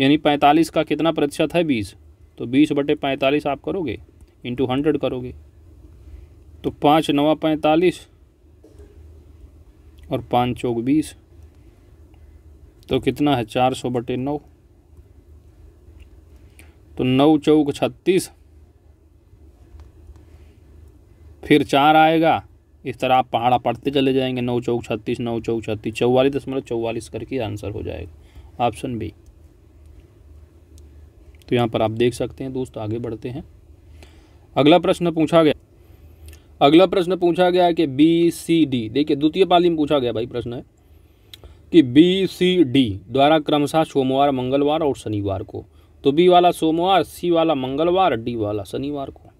यानी पैंतालीस का कितना प्रतिशत है बीस तो बीस बटे पैंतालीस आप करोगे इंटू हंड्रेड करोगे तो पाँच नवा पैंतालीस और पाँच चौक बीस तो कितना है चार सौ बटे नौ तो नौ चौक छत्तीस फिर चार आएगा इस तरह आप पहाड़ा पढ़ते चले जाएंगे नौ चौक छत्तीस नौ चौक छत्तीस चौवालीस दशमलव चौवालीस करके आंसर हो जाएगा ऑप्शन बी तो यहाँ पर आप देख सकते हैं दोस्त आगे बढ़ते हैं अगला प्रश्न पूछा गया अगला प्रश्न पूछा गया है कि बी सी डी देखिए द्वितीय पाली में पूछा गया भाई प्रश्न है कि बी सी डी द्वारा क्रमशः सोमवार मंगलवार और शनिवार को तो बी वाला सोमवार सी वाला मंगलवार डी वाला शनिवार को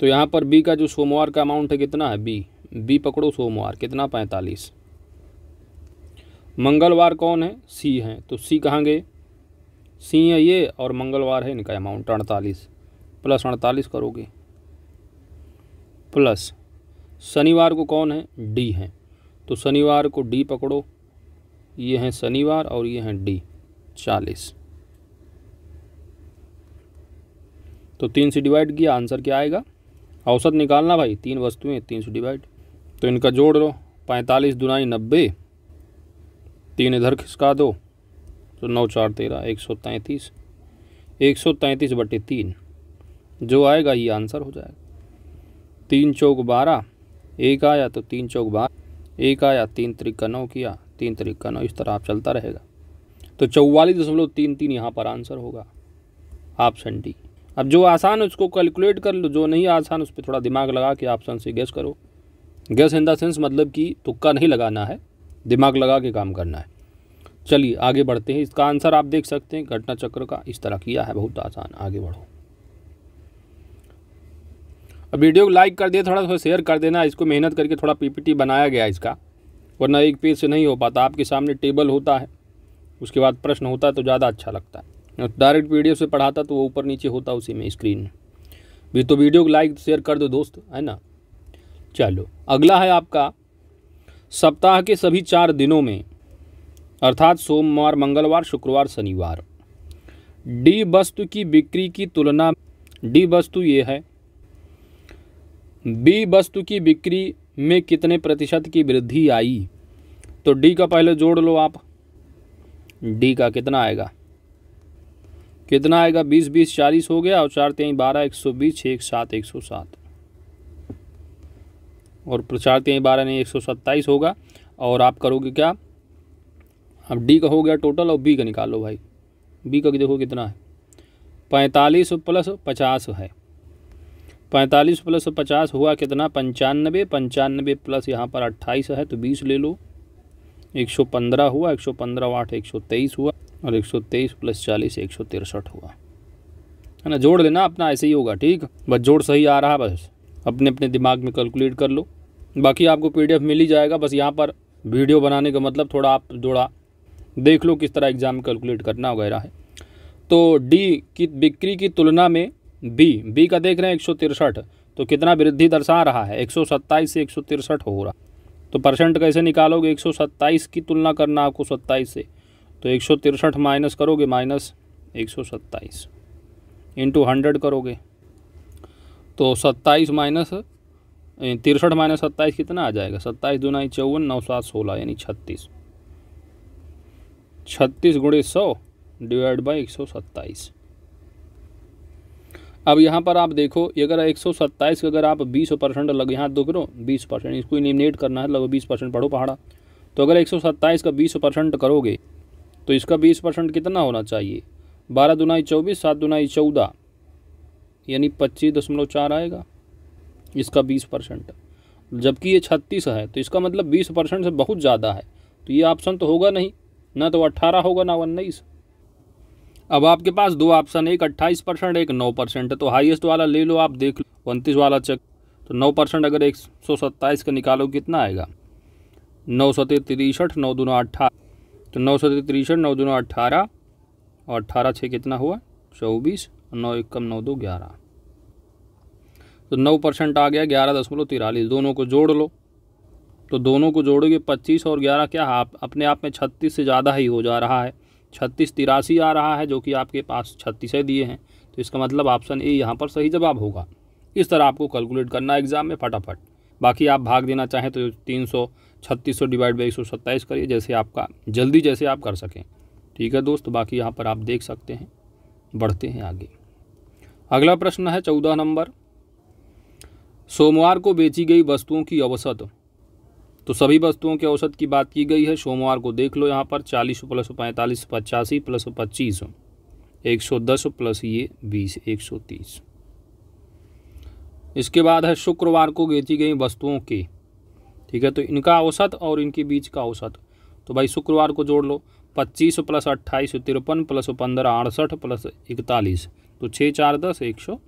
तो यहाँ पर बी का जो सोमवार का अमाउंट है कितना है बी बी पकड़ो सोमवार कितना पैंतालीस मंगलवार कौन है सी है तो सी कहाँ गए सिंह है ये और मंगलवार है इनका अमाउंट अड़तालीस प्लस अड़तालीस करोगे प्लस शनिवार को कौन है डी है तो शनिवार को डी पकड़ो ये हैं शनिवार और ये हैं डी चालीस तो तीन से डिवाइड किया आंसर क्या आएगा औसत निकालना भाई तीन वस्तुएं तीन से डिवाइड तो इनका जोड़ लो पैंतालीस दुनाई नब्बे तीन इधर खिसका दो तो नौ चार तेरह एक सौ तैंतीस एक सौ तैंतीस बटे तीन जो आएगा ये आंसर हो जाएगा तीन चौक बारह एक आया तो तीन चौक बारह एक आया तीन तरीका नौ किया तीन तरीका नौ इस तरह आप चलता रहेगा तो चौवालीस दशमलव तीन तीन यहाँ पर आंसर होगा ऑप्शन डी अब जो आसान है उसको कैलकुलेट कर लो जो नहीं आसान उस पर थोड़ा दिमाग लगा के ऑप्शन से गैस करो गैस इन देंस मतलब कि तुक्का नहीं लगाना है दिमाग लगा के काम करना है चलिए आगे बढ़ते हैं इसका आंसर आप देख सकते हैं घटना चक्र का इस तरह किया है बहुत आसान आगे बढ़ो अब वीडियो को लाइक कर दिया थोड़ा थोड़ा शेयर कर देना इसको मेहनत करके थोड़ा पीपीटी बनाया गया इसका वरना एक पेज से नहीं हो पाता आपके सामने टेबल होता है उसके बाद प्रश्न होता है तो ज़्यादा अच्छा लगता है डायरेक्ट वीडियो से पढ़ाता तो वो ऊपर नीचे होता उसी में स्क्रीन में भी तो वीडियो को लाइक शेयर कर दो दोस्त है ना चलो अगला है आपका सप्ताह के सभी चार दिनों में अर्थात सोमवार मंगलवार शुक्रवार शनिवार डी वस्तु की बिक्री की तुलना डी वस्तु ये है बी वस्तु की बिक्री में कितने प्रतिशत की वृद्धि आई तो डी का पहले जोड़ लो आप डी का कितना आएगा कितना आएगा बीस बीस चालीस हो गया और चार तेई बारह एक सौ बीस छः एक सात एक सौ सात और चार तेई बारह नहीं एक सौ सत्ताईस होगा और आप करोगे क्या अब डी का हो गया टोटल और बी का निकालो भाई बी का देखो कितना है पैंतालीस प्लस पचास है पैंतालीस प्लस पचास हुआ कितना पंचानबे पंचानबे प्लस यहाँ पर अट्ठाईस है तो बीस ले लो एक सौ पंद्रह हुआ एक सौ पंद्रह आठ एक सौ तेईस हुआ और एक सौ तेईस प्लस चालीस एक सौ तिरसठ हुआ है ना जोड़ लेना अपना ऐसे ही होगा ठीक बस जोड़ सही आ रहा बस अपने अपने दिमाग में कैलकुलेट कर लो बाकी आपको पी मिल ही जाएगा बस यहाँ पर वीडियो बनाने का मतलब थोड़ा आप थोड़ा देख लो किस तरह एग्ज़ाम कैलकुलेट करना वगैरह है तो डी की बिक्री की तुलना में बी बी का देख रहे हैं एक तो कितना वृद्धि दर्शा रहा है एक से एक हो रहा तो परसेंट कैसे निकालोगे एक की तुलना करना आपको सत्ताईस से तो एक माइनस करोगे माइनस एक सौ सत्ताईस इंटू हंड्रेड करोगे तो सत्ताईस माइनस तिरसठ माइनस सत्ताईस कितना आ जाएगा सत्ताईस दुनाई चौवन नौ सात सोलह यानी छत्तीस छत्तीस गुणे सौ डिवाइड बाई एक सौ सत्ताईस अब यहाँ पर आप देखो अगर एक सौ सत्ताईस अगर आप बीस परसेंट लग यहाँ दो करो बीस परसेंट इसको इनिमिनेट करना है लगभग बीस परसेंट पढ़ो पहाड़ा तो अगर एक सौ सत्ताईस का बीस परसेंट करोगे तो इसका बीस परसेंट कितना होना चाहिए बारह दुनाई चौबीस सात दुनाई चौदह यानी पच्चीस दशमलव चार आएगा इसका बीस परसेंट जबकि ये छत्तीस है तो इसका मतलब बीस परसेंट से बहुत ज़्यादा है तो ये ऑप्शन तो होगा नहीं ना तो अट्ठारह होगा ना उन्नीस अब आपके पास दो ऑप्शन एक अट्ठाईस परसेंट एक नौ परसेंट है तो हाईएस्ट वाला ले लो आप देख लो उनतीस वाला चेक तो नौ परसेंट अगर एक सौ सत्ताईस का निकालो कितना आएगा नौ सौ तिरसठ नौ दोनों अट्ठारह तो नौ सौ तिरसठ नौ दोनों अट्ठारह और अट्ठारह छः कितना हुआ चौबीस नौ एक कम नौ दो ग्यारह तो नौ परसेंट आ गया ग्यारह दशमलव तिरालीस दोनों को जोड़ लो तो दोनों को जोड़ोगे पच्चीस और ग्यारह क्या है अपने आप में छत्तीस से ज़्यादा ही हो जा रहा है छत्तीस तिरासी आ रहा है जो कि आपके पास छत्तीस दिए हैं तो इसका मतलब ऑप्शन ए यहाँ पर सही जवाब होगा इस तरह आपको कैलकुलेट करना है एग्ज़ाम में फटाफट बाकी आप भाग देना चाहें तो तीन सौ छत्तीस सौ डिवाइड बाई एक सौ सत्ताईस करिए जैसे आपका जल्दी जैसे आप कर सकें ठीक है दोस्त बाकी यहाँ पर आप देख सकते हैं बढ़ते हैं आगे अगला प्रश्न है चौदह नंबर सोमवार को बेची गई वस्तुओं की औसत तो सभी वस्तुओं के औसत की बात की गई है सोमवार को देख लो यहाँ पर चालीस प्लस पैंतालीस पचासी प्लस पच्चीस एक सौ दस प्लस ये बीस एक सौ तीस इसके बाद है शुक्रवार को बेची गई वस्तुओं के ठीक है तो इनका औसत और इनके बीच का औसत तो भाई शुक्रवार को जोड़ लो पच्चीस प्लस अट्ठाईस तिरपन प्लस पंद्रह अड़सठ प्लस इकतालीस तो छः चार दस एक सौ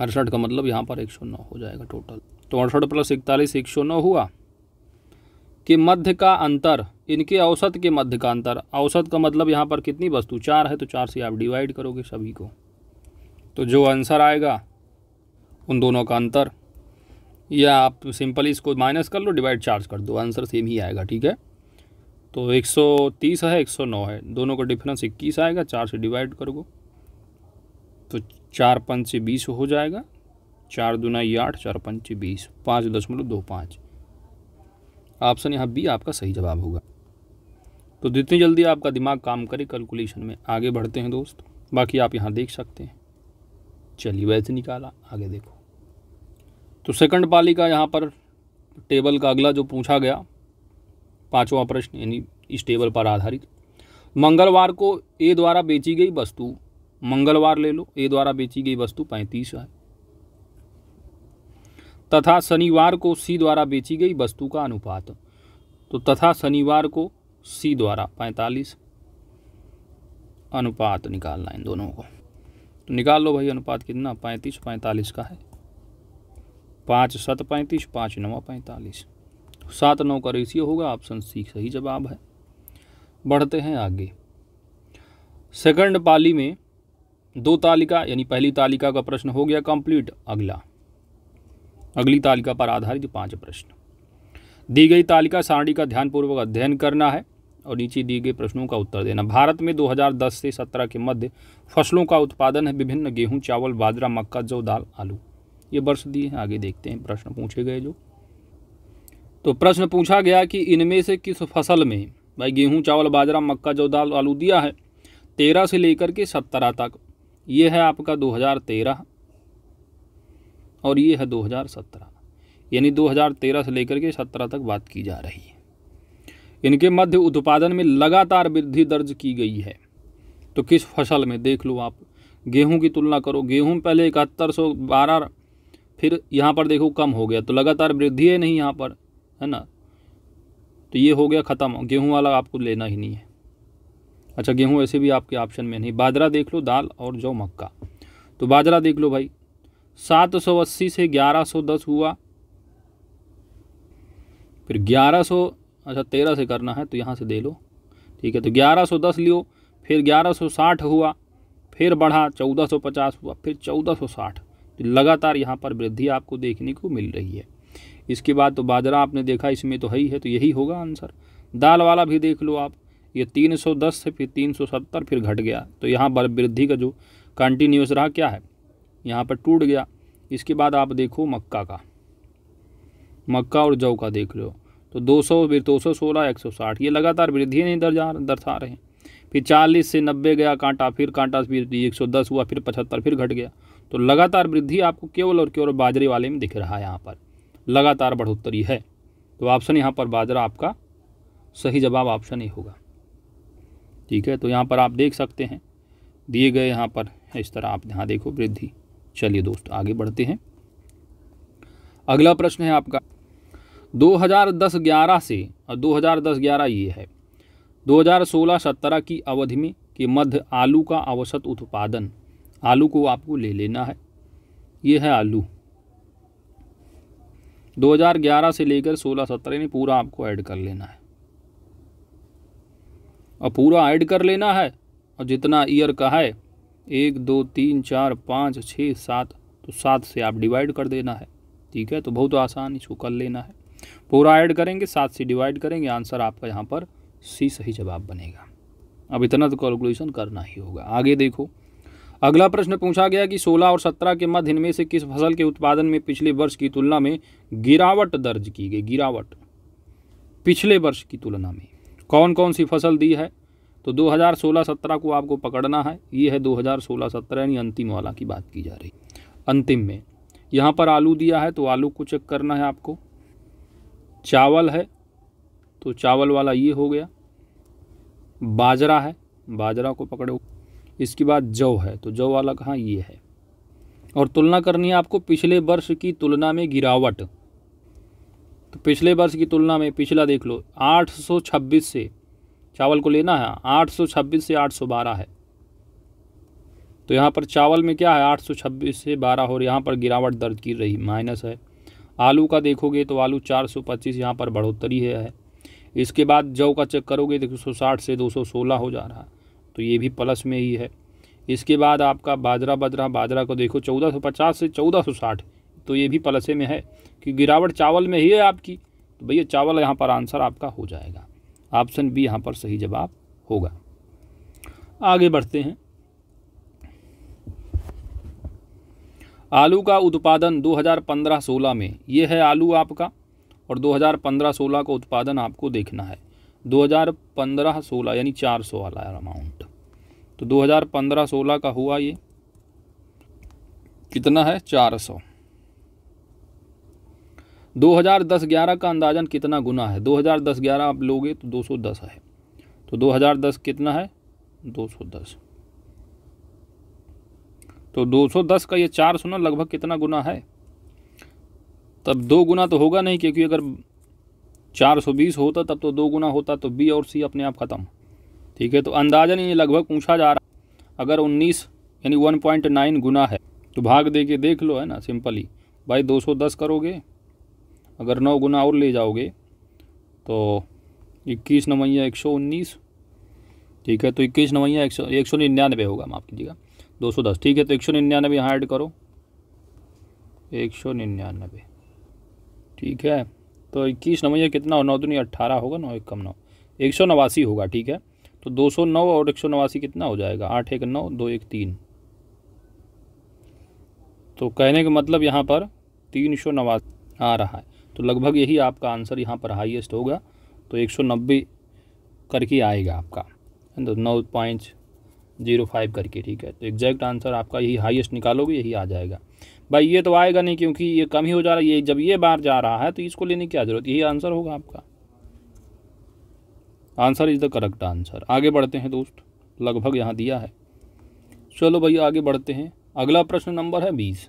अड़सठ का मतलब यहाँ पर एक सौ नौ हो जाएगा टोटल तो अड़सठ प्लस इकतालीस एक सौ नौ हुआ के मध्य का अंतर इनके औसत के मध्य का अंतर औसत का मतलब यहाँ पर कितनी वस्तु चार है तो चार से आप डिवाइड करोगे सभी को तो जो आंसर आएगा उन दोनों का अंतर या आप सिंपली इसको माइनस कर लो डिवाइड चार्ज कर दो आंसर सेम ही आएगा ठीक है तो 130 है 109 है दोनों का डिफरेंस 21 आएगा चार से डिवाइड दो तो चार पंच से बीस हो जाएगा चार दुना आठ चार पंच बीस पाँच दशमलव दो पाँच ऑप्शन यहाँ बी आपका सही जवाब होगा तो जितनी जल्दी आपका दिमाग काम करे कैलकुलेशन में आगे बढ़ते हैं दोस्त बाकी आप यहाँ देख सकते हैं चलिए वैसे निकाला आगे देखो तो सेकंड पाली का यहाँ पर टेबल का अगला जो पूछा गया पांचवा प्रश्न यानी इस टेबल पर आधारित मंगलवार को ए द्वारा बेची गई वस्तु मंगलवार ले लो ए द्वारा बेची गई वस्तु पैंतीस है तथा शनिवार को सी द्वारा बेची गई वस्तु का अनुपात तो तथा शनिवार को सी द्वारा पैंतालीस अनुपात निकालना है इन दोनों को तो निकाल लो भाई अनुपात कितना पैंतीस पैंतालीस का है पाँच सत पैंतीस पाँच नवा पैंतालीस सात नौ का रेशियो होगा ऑप्शन सी सही जवाब है बढ़ते हैं आगे सेकंड पाली में दो तालिका यानी पहली तालिका का प्रश्न हो गया कंप्लीट अगला अगली तालिका पर आधारित पाँच प्रश्न दी गई तालिका सारणी का ध्यानपूर्वक अध्ययन करना है और नीचे दिए गए प्रश्नों का उत्तर देना भारत में 2010 से 17 के मध्य फसलों का उत्पादन है विभिन्न गेहूं चावल बाजरा मक्का जौ दाल आलू ये वर्ष दिए हैं आगे देखते हैं प्रश्न पूछे गए जो तो प्रश्न पूछा गया कि इनमें से किस फसल में भाई गेहूँ चावल बाजरा मक्का जौ दाल आलू दिया है तेरह से लेकर के सत्रह तक ये है आपका दो और ये है 2017 यानी 2013 से लेकर के 17 तक बात की जा रही है इनके मध्य उत्पादन में लगातार वृद्धि दर्ज की गई है तो किस फसल में देख लो आप गेहूं की तुलना करो गेहूं पहले इकहत्तर सौ बारह फिर यहाँ पर देखो कम हो गया तो लगातार वृद्धि है नहीं यहाँ पर है ना तो ये हो गया ख़त्म गेहूँ वाला आपको लेना ही नहीं है अच्छा गेहूँ ऐसे भी आपके ऑप्शन में नहीं बाजरा देख लो दाल और जौ मक्का तो बाजरा देख लो भाई सात सौ अस्सी से ग्यारह सौ दस हुआ फिर ग्यारह सौ अच्छा तेरह से करना है तो यहाँ से दे लो ठीक है तो ग्यारह सौ दस लियो फिर ग्यारह सौ साठ हुआ फिर बढ़ा चौदह सौ पचास हुआ फिर चौदह सौ साठ तो लगातार यहाँ पर वृद्धि आपको देखने को मिल रही है इसके बाद तो बाजरा आपने देखा इसमें तो है ही है तो यही होगा आंसर दाल वाला भी देख लो आप ये तीन सौ दस से फिर तीन सौ सत्तर फिर घट गया तो यहाँ पर वृद्धि का जो कंटिन्यूस रहा क्या है यहाँ पर टूट गया इसके बाद आप देखो मक्का का मक्का और जौ का देख लो तो दो सौ फिर दो सौ सोलह एक सौ साठ ये लगातार वृद्धि नहीं दर्जा दर्शा रहे हैं फिर चालीस से नब्बे गया कांटा फिर कांटा फिर एक सौ दस हुआ फिर पचहत्तर फिर घट गया तो लगातार वृद्धि आपको केवल और केवल बाजरे वाले में दिख रहा है यहाँ पर लगातार बढ़ोतरी है तो ऑप्शन यहाँ पर बाजरा आपका सही जवाब ऑप्शन ही होगा ठीक है तो यहाँ पर आप देख सकते हैं दिए गए यहाँ पर इस तरह आप यहाँ देखो वृद्धि चलिए दोस्त आगे बढ़ते हैं अगला प्रश्न है आपका 2010-11 से और 2010-11 ये है 2016-17 की अवधि में के मध्य आलू का औसत उत्पादन आलू को आपको ले लेना है ये है आलू 2011 से लेकर 16-17 में पूरा आपको ऐड कर लेना है और पूरा ऐड कर लेना है और जितना ईयर का है एक दो तीन चार पाँच छः सात तो सात से आप डिवाइड कर देना है ठीक है तो बहुत आसान इसको कर लेना है पूरा ऐड करेंगे सात से डिवाइड करेंगे आंसर आपका यहाँ पर सी सही जवाब बनेगा अब इतना तो कैलकुलेशन करना ही होगा आगे देखो अगला प्रश्न पूछा गया कि 16 और 17 के मध्य इनमें से किस फसल के उत्पादन में पिछले वर्ष की तुलना में गिरावट दर्ज की गई गिरावट पिछले वर्ष की तुलना में कौन कौन सी फसल दी है तो 2016-17 को आपको पकड़ना है ये है 2016-17 यानी अंतिम वाला की बात की जा रही अंतिम में यहाँ पर आलू दिया है तो आलू को चेक करना है आपको चावल है तो चावल वाला ये हो गया बाजरा है बाजरा को पकड़ो इसके बाद जौ है तो जौ वाला कहाँ ये है और तुलना करनी है आपको पिछले वर्ष की तुलना में गिरावट तो पिछले वर्ष की तुलना में पिछला देख लो आठ से चावल को लेना है 826 से 812 है तो यहाँ पर चावल में क्या है 826 से 12 और यहाँ पर गिरावट दर्ज की रही माइनस है आलू का देखोगे तो आलू 425 यहाँ पर बढ़ोतरी है इसके बाद जौ का चेक करोगे तो एक से 216 हो जा रहा है तो ये भी प्लस में ही है इसके बाद आपका बाजरा बजरा बाजरा को देखो चौदह से चौदह तो ये भी प्लसे में है कि गिरावट चावल में ही है आपकी तो भैया चावल यहाँ पर आंसर आपका हो जाएगा ऑप्शन बी यहाँ पर सही जवाब होगा आगे बढ़ते हैं आलू का उत्पादन 2015-16 में ये है आलू आपका और 2015-16 का उत्पादन आपको देखना है 2015-16 यानी 400 वाला अमाउंट तो 2015-16 का हुआ ये कितना है 400 2010-11 का अंदाजन कितना गुना है 2010-11 आप लोगे तो 210 है तो 2010 कितना है 210 तो 210 का ये चार सुना लगभग कितना गुना है तब दो गुना तो होगा नहीं क्योंकि अगर 420 होता तब तो दो गुना होता तो बी और सी अपने आप ख़त्म ठीक है तो अंदाजन ये लगभग पूछा जा रहा अगर 19 यानी 1.9 गुना है तो भाग दे के देख लो है ना सिंपली भाई 210 करोगे अगर नौ गुना और ले जाओगे तो इक्कीस नवैया एक सौ उन्नीस ठीक है तो इक्कीस नवैया एक सौ एक सौ निन्यानवे होगा माफ़ कीजिएगा दो सौ दस ठीक है तो एक सौ निन्यानवे यहाँ ऐड करो एक सौ निन्यानवे ठीक है तो इक्कीस नवैया कितना हो नौ दुनिया अट्ठारह होगा नौ एक कम नौ एक सौ नवासी होगा ठीक है तो दो सौ नौ और एक सौ नवासी कितना हो जाएगा आठ एक नौ दो एक तीन तो कहने का मतलब यहाँ पर तीन सौ नवासी आ रहा है तो लगभग यही आपका आंसर यहाँ पर हाईएस्ट होगा तो 190 करके आएगा आपका तो नौ पॉइंट जीरो फाइव करके ठीक है तो एग्जैक्ट आंसर आपका यही हाईएस्ट निकालोगे यही आ जाएगा भाई ये तो आएगा नहीं क्योंकि ये कम ही हो जा रहा है ये जब ये बार जा रहा है तो इसको लेने की क्या ज़रूरत यही आंसर होगा आपका answer is the correct answer आगे बढ़ते हैं दोस्त लगभग यहाँ दिया है चलो भैया आगे बढ़ते हैं अगला प्रश्न नंबर है बीस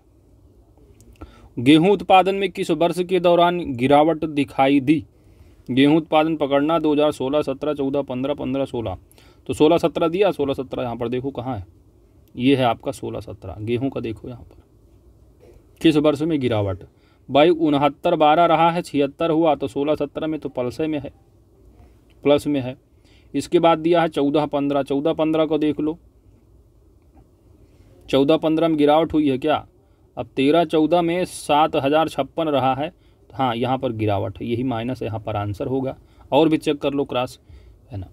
गेहूं उत्पादन में किस वर्ष के दौरान गिरावट दिखाई दी गेहूं उत्पादन पकड़ना 2016 17 14 15 15 16 तो 16 17 दिया 16 17 यहाँ पर देखो कहाँ है ये है आपका 16 17 गेहूं का देखो यहाँ पर किस वर्ष में गिरावट भाई उनहत्तर बारह रहा है छिहत्तर हुआ तो सोलह सत्रह में तो पलसे में है प्लस में है इसके बाद दिया है चौदह पंद्रह चौदह पंद्रह को देख लो चौदह पंद्रह में गिरावट हुई है क्या अब तेरह चौदह में सात हज़ार छप्पन रहा है तो हाँ यहाँ पर गिरावट है यही माइनस यहाँ पर आंसर होगा और भी चेक कर लो क्रॉस है ना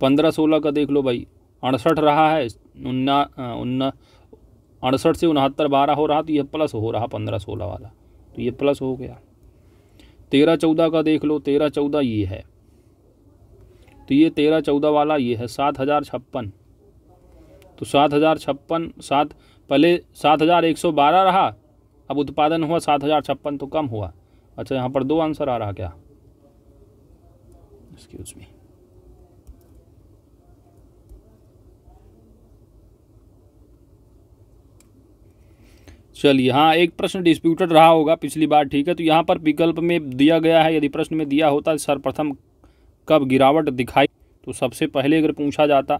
पंद्रह सोलह का देख लो भाई अड़सठ रहा है उन्ना उन्ना अड़सठ से उनहत्तर बारह हो रहा तो यह प्लस हो रहा पंद्रह सोलह वाला तो ये प्लस हो गया तेरह चौदह का देख लो तेरह चौदह ये है तो ये तेरह चौदह वाला ये है सात हज़ार छप्पन तो सात हज़ार छप्पन सात पहले सात हज़ार एक सौ बारह रहा अब उत्पादन हुआ सात हज़ार छप्पन तो कम हुआ अच्छा यहाँ पर दो आंसर आ रहा क्या एक्सक्यूज मी चलिए हाँ एक प्रश्न डिस्प्यूटेड रहा होगा पिछली बार ठीक है तो यहाँ पर विकल्प में दिया गया है यदि प्रश्न में दिया होता सर्वप्रथम कब गिरावट दिखाई तो सबसे पहले अगर पूछा जाता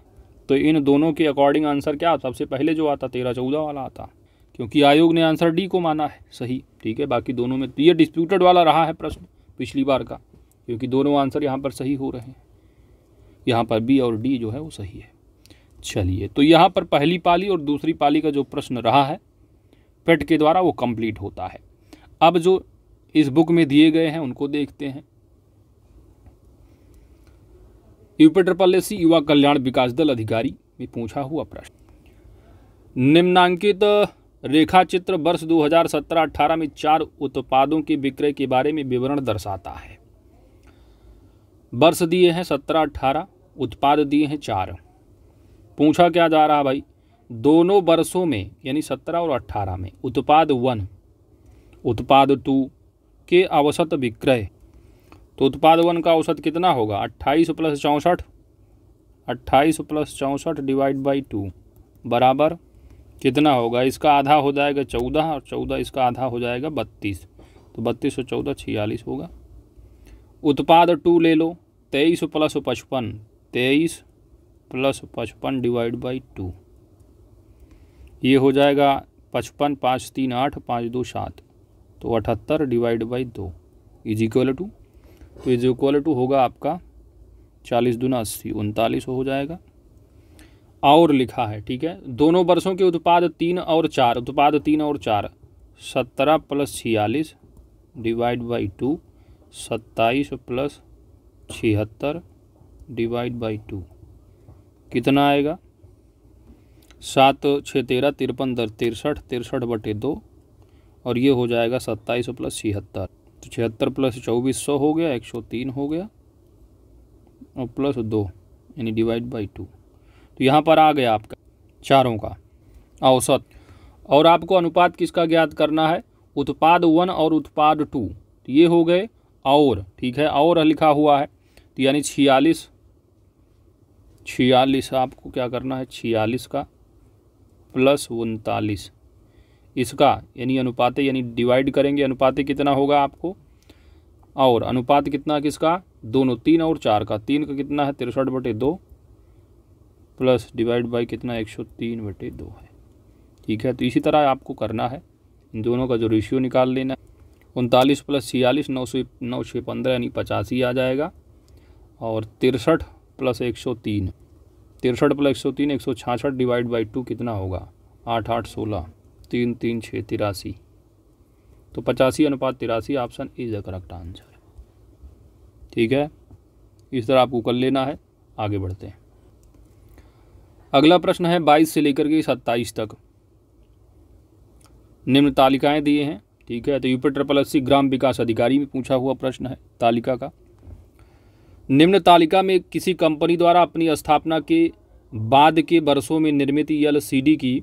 तो इन दोनों के अकॉर्डिंग आंसर क्या सबसे पहले जो आता तेरह चौदह वाला आता क्योंकि आयोग ने आंसर डी को माना है सही ठीक है बाकी दोनों में ये डिस्प्यूटेड वाला रहा है प्रश्न पिछली बार का क्योंकि दोनों आंसर यहाँ पर सही हो रहे हैं यहाँ पर बी और डी जो है वो सही है चलिए तो यहाँ पर पहली पाली और दूसरी पाली का जो प्रश्न रहा है पेट के द्वारा वो कंप्लीट होता है अब जो इस बुक में दिए गए हैं उनको देखते हैं यूपी ट्रिपल युवा कल्याण विकास दल अधिकारी में पूछा हुआ प्रश्न निम्नांकित रेखाचित्र वर्ष 2017-18 में चार उत्पादों के विक्रय के बारे में विवरण दर्शाता है वर्ष दिए हैं 17-18 उत्पाद दिए हैं चार पूछा क्या जा रहा भाई दोनों वर्षों में यानी 17 और 18 में उत्पाद वन उत्पाद टू के अवसत विक्रय तो उत्पाद वन का औसत कितना होगा अट्ठाईस प्लस चौंसठ अट्ठाईस प्लस चौंसठ डिवाइड बाई टू बराबर कितना होगा इसका आधा हो जाएगा चौदह और चौदह इसका आधा हो जाएगा बत्तीस तो बत्तीस और चौदह छियालीस होगा उत्पाद टू ले लो तेईस प्लस पचपन तेईस प्लस पचपन डिवाइड बाई टू ये हो जाएगा पचपन पाँच तीन आठ पाँच दो सात तो अठहत्तर डिवाइड बाई दो इज इक्वल टू तो इज इक्वल टू होगा आपका चालीस दुना अस्सी उनतालीस हो जाएगा और लिखा है ठीक है दोनों वर्षों के उत्पाद तीन और चार उत्पाद तीन और चार सत्रह प्लस छियालीस डिवाइड बाई टू सत्ताईस प्लस छिहत्तर डिवाइड बाई टू कितना आएगा सात छः तेरह तिरपन दर तिरसठ तिरसठ बटे दो और ये हो जाएगा सत्ताईस प्लस छिहत्तर तो छिहत्तर प्लस चौबीस सौ हो गया एक सौ तीन हो गया और प्लस दो यानी डिवाइड बाई टू तो यहाँ पर आ गया आपका चारों का औसत और आपको अनुपात किसका ज्ञात करना है उत्पाद वन और उत्पाद टू तो ये हो गए और ठीक है और लिखा हुआ है तो यानी छियालीस छियालीस आपको क्या करना है छियालीस का प्लस उनतालीस इसका यानी अनुपात यानी डिवाइड करेंगे अनुपात कितना होगा आपको और अनुपात कितना किसका दोनों तीन और चार का तीन का कितना है तिरसठ बटे दो प्लस डिवाइड बाई कितना एक सौ तीन बटे दो है ठीक है तो इसी तरह आपको करना है इन दोनों का जो रेशियो निकाल लेना है उनतालीस प्लस छियालीस नौ सौ नौ छः पंद्रह यानी पचासी आ जाएगा और तिरसठ प्लस एक सौ तीन तिरसठ प्लस एक सौ तीन एक सौ छाछठ डिवाइड बाई टू कितना होगा आठ आठ सोलह तीन तीन छः तिरासी तो पचासी अनुपात तिरासी option is the correct answer ठीक है इस तरह आपको कर लेना है आगे बढ़ते हैं अगला प्रश्न है बाईस से लेकर के सत्ताईस तक निम्न तालिकाएं दिए हैं ठीक है तो यूपी ट्रिपल एस ग्राम विकास अधिकारी में पूछा हुआ प्रश्न है तालिका का निम्न तालिका में किसी कंपनी द्वारा अपनी स्थापना के बाद के वर्षों में निर्मित एल की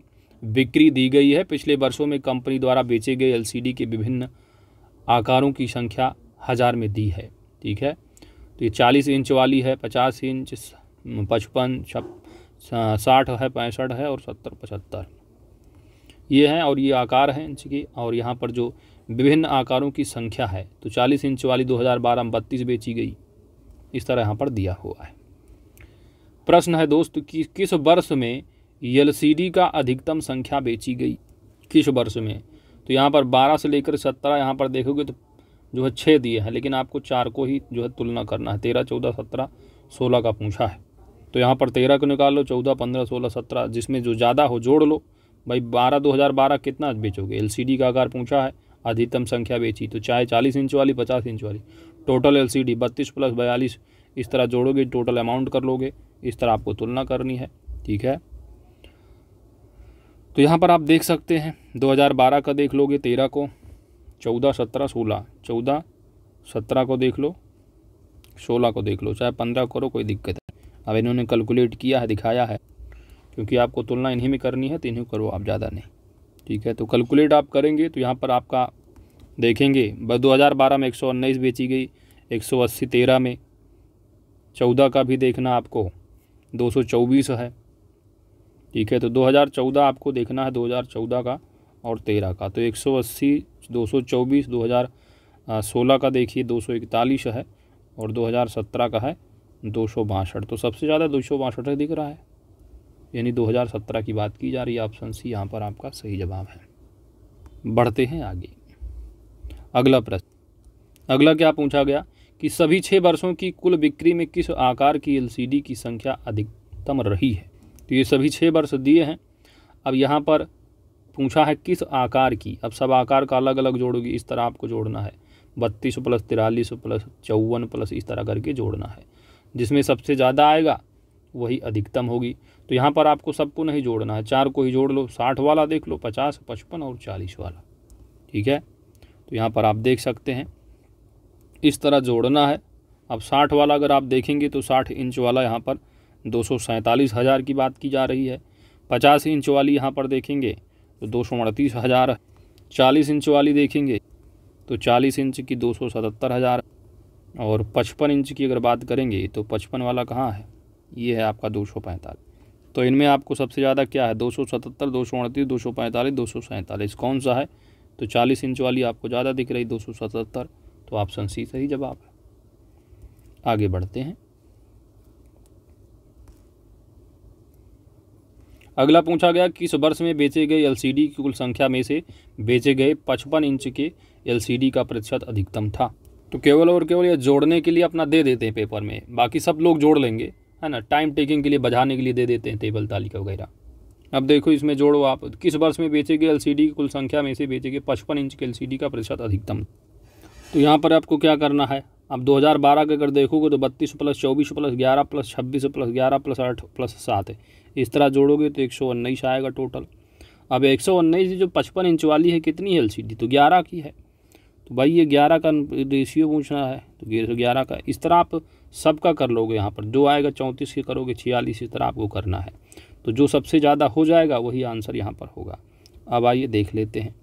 बिक्री दी गई है पिछले वर्षों में कंपनी द्वारा बेचे गए एलसीडी के विभिन्न आकारों की संख्या हज़ार में दी है ठीक है तो ये चालीस इंच वाली है पचास इंच पचपन साठ है पैंसठ है और सत्तर पचहत्तर ये हैं और ये आकार हैं इंच की और यहाँ पर जो विभिन्न आकारों की संख्या है तो 40 इंच वाली 2012 में बत्तीस बेची गई इस तरह यहाँ पर दिया हुआ है प्रश्न है दोस्त कि किस वर्ष में एल का अधिकतम संख्या बेची गई किस वर्ष में तो यहाँ पर बारह से लेकर सत्रह यहाँ पर देखोगे तो जो है छः दिए हैं लेकिन आपको चार को ही जो है तुलना करना है तेरह चौदह सत्रह सोलह का पूछा है तो यहाँ पर तेरह को निकाल लो चौदह पंद्रह सोलह सत्रह जिसमें जो ज़्यादा हो जोड़ लो भाई बारह दो हज़ार बारह कितना बेचोगे डी का आकार पूछा है अधिकतम संख्या बेची तो चाहे चालीस इंच वाली पचास इंच वाली टोटल एल सी डी बत्तीस प्लस बयालीस इस तरह जोड़ोगे टोटल अमाउंट कर लोगे इस तरह आपको तुलना करनी है ठीक है तो यहाँ पर आप देख सकते हैं 2012 का देख लोगे 13 को 14 17 16 14 17 को देख लो 16 को देख लो चाहे 15 करो कोई दिक्कत है अब इन्होंने कैलकुलेट किया है दिखाया है क्योंकि आपको तुलना इन्हीं में करनी है तो इन्हीं करो आप ज़्यादा नहीं ठीक है तो कैलकुलेट आप करेंगे तो यहाँ पर आपका देखेंगे बस दो में एक बेची गई एक सौ में चौदह का भी देखना आपको दो है ठीक है तो 2014 आपको देखना है 2014 का और 13 का तो 180 224 2016 का देखिए दो है और 2017 का है दो तो सबसे ज़्यादा दो दिख रहा है यानी 2017 की बात की जा रही है ऑप्शन सी यहाँ पर आपका सही जवाब है बढ़ते हैं आगे अगला प्रश्न अगला क्या पूछा गया कि सभी छः वर्षों की कुल बिक्री में किस आकार की एलसीडी की संख्या अधिकतम रही है तो ये सभी छः वर्ष दिए हैं अब यहाँ पर पूछा है किस आकार की अब सब आकार का अलग अलग जोड़ोगी इस तरह आपको जोड़ना है बत्तीस प्लस तिरालीस प्लस चौवन प्लस इस तरह करके जोड़ना है जिसमें सबसे ज़्यादा आएगा वही अधिकतम होगी तो यहाँ पर आपको सबको नहीं जोड़ना है चार को ही जोड़ लो साठ वाला देख लो पचास पचपन और चालीस वाला ठीक है तो यहाँ पर आप देख सकते हैं इस तरह जोड़ना है अब साठ वाला अगर आप देखेंगे तो साठ इंच वाला यहाँ पर दो सौ सैंतालीस हज़ार की बात की जा रही है पचास इंच वाली यहाँ पर देखेंगे तो दो सौ अड़तीस हज़ार चालीस इंच वाली देखेंगे तो चालीस इंच की दो सौ सतहत्तर हज़ार और पचपन इंच की अगर बात करेंगे तो पचपन वाला कहाँ है ये है आपका दो सौ पैंतालीस तो इनमें आपको सबसे ज़्यादा क्या है दो सौ सतहत्तर दो सौ अड़तीस दो सौ पैंतालीस दो सौ सैंतालीस कौन सा है तो चालीस इंच वाली आपको ज़्यादा दिख रही दो सौ सतहत्तर तो ऑप्शन सी सही जवाब है आगे बढ़ते हैं अगला पूछा गया किस वर्ष में बेचे गए एलसीडी की कुल संख्या में से बेचे गए पचपन इंच के एलसीडी का प्रतिशत अधिकतम था तो केवल और केवल ये जोड़ने के लिए अपना दे देते हैं पेपर में बाकी सब लोग जोड़ लेंगे है ना टाइम टेकिंग के लिए बजाने के लिए दे देते हैं टेबल तालिका वगैरह अब देखो इसमें जोड़ो आप किस वर्ष में बेचे गए एल की कुल संख्या में से बेचे गए पचपन इंच के एल का प्रतिशत अधिकतम तो यहाँ पर आपको क्या करना है अब 2012 के अगर देखोगे तो बत्तीस प्लस चौबीस प्लस ग्यारह प्लस छब्बीस प्लस ग्यारह प्लस आठ प्लस सात इस तरह जोड़ोगे तो एक सौ उन्नीस आएगा टोटल अब एक सौ उन्नीस जो पचपन इंच वाली है कितनी है एल तो ग्यारह की है तो भाई ये ग्यारह का रेशियो पूछना है तो, तो ग्यारह का इस तरह आप सबका कर लोगे यहाँ पर जो आएगा चौंतीस के करोगे छियालीस इस तरह आपको करना है तो जो सबसे ज़्यादा हो जाएगा वही आंसर यहाँ पर होगा अब आइए देख लेते हैं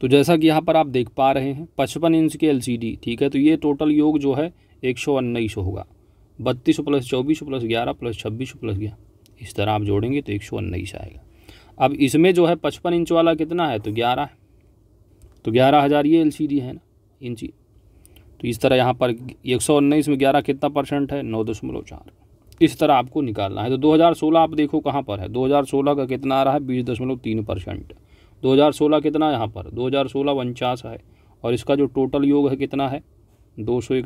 तो जैसा कि यहाँ पर आप देख पा रहे हैं पचपन इंच के एलसीडी ठीक है तो ये टोटल योग जो है एक सौ उन्नीस होगा बत्तीस प्लस चौबीस प्लस ग्यारह प्लस छब्बीस प्लस ग्यारह इस तरह आप जोड़ेंगे तो एक सौ उन्नीस आएगा अब इसमें जो है पचपन इंच वाला कितना है तो ग्यारह है तो ग्यारह हज़ार ये एल है ना इंची तो इस तरह यहाँ पर एक सौ उन्नीस में ग्यारह कितना परसेंट है नौ दशमलव चार इस तरह आपको निकालना है तो 2016 आप देखो कहाँ पर है 2016 का कितना आ रहा है बीस दशमलव तीन परसेंट दो कितना यहाँ पर दो हज़ार सोलह है और इसका जो टोटल योग है कितना है दो है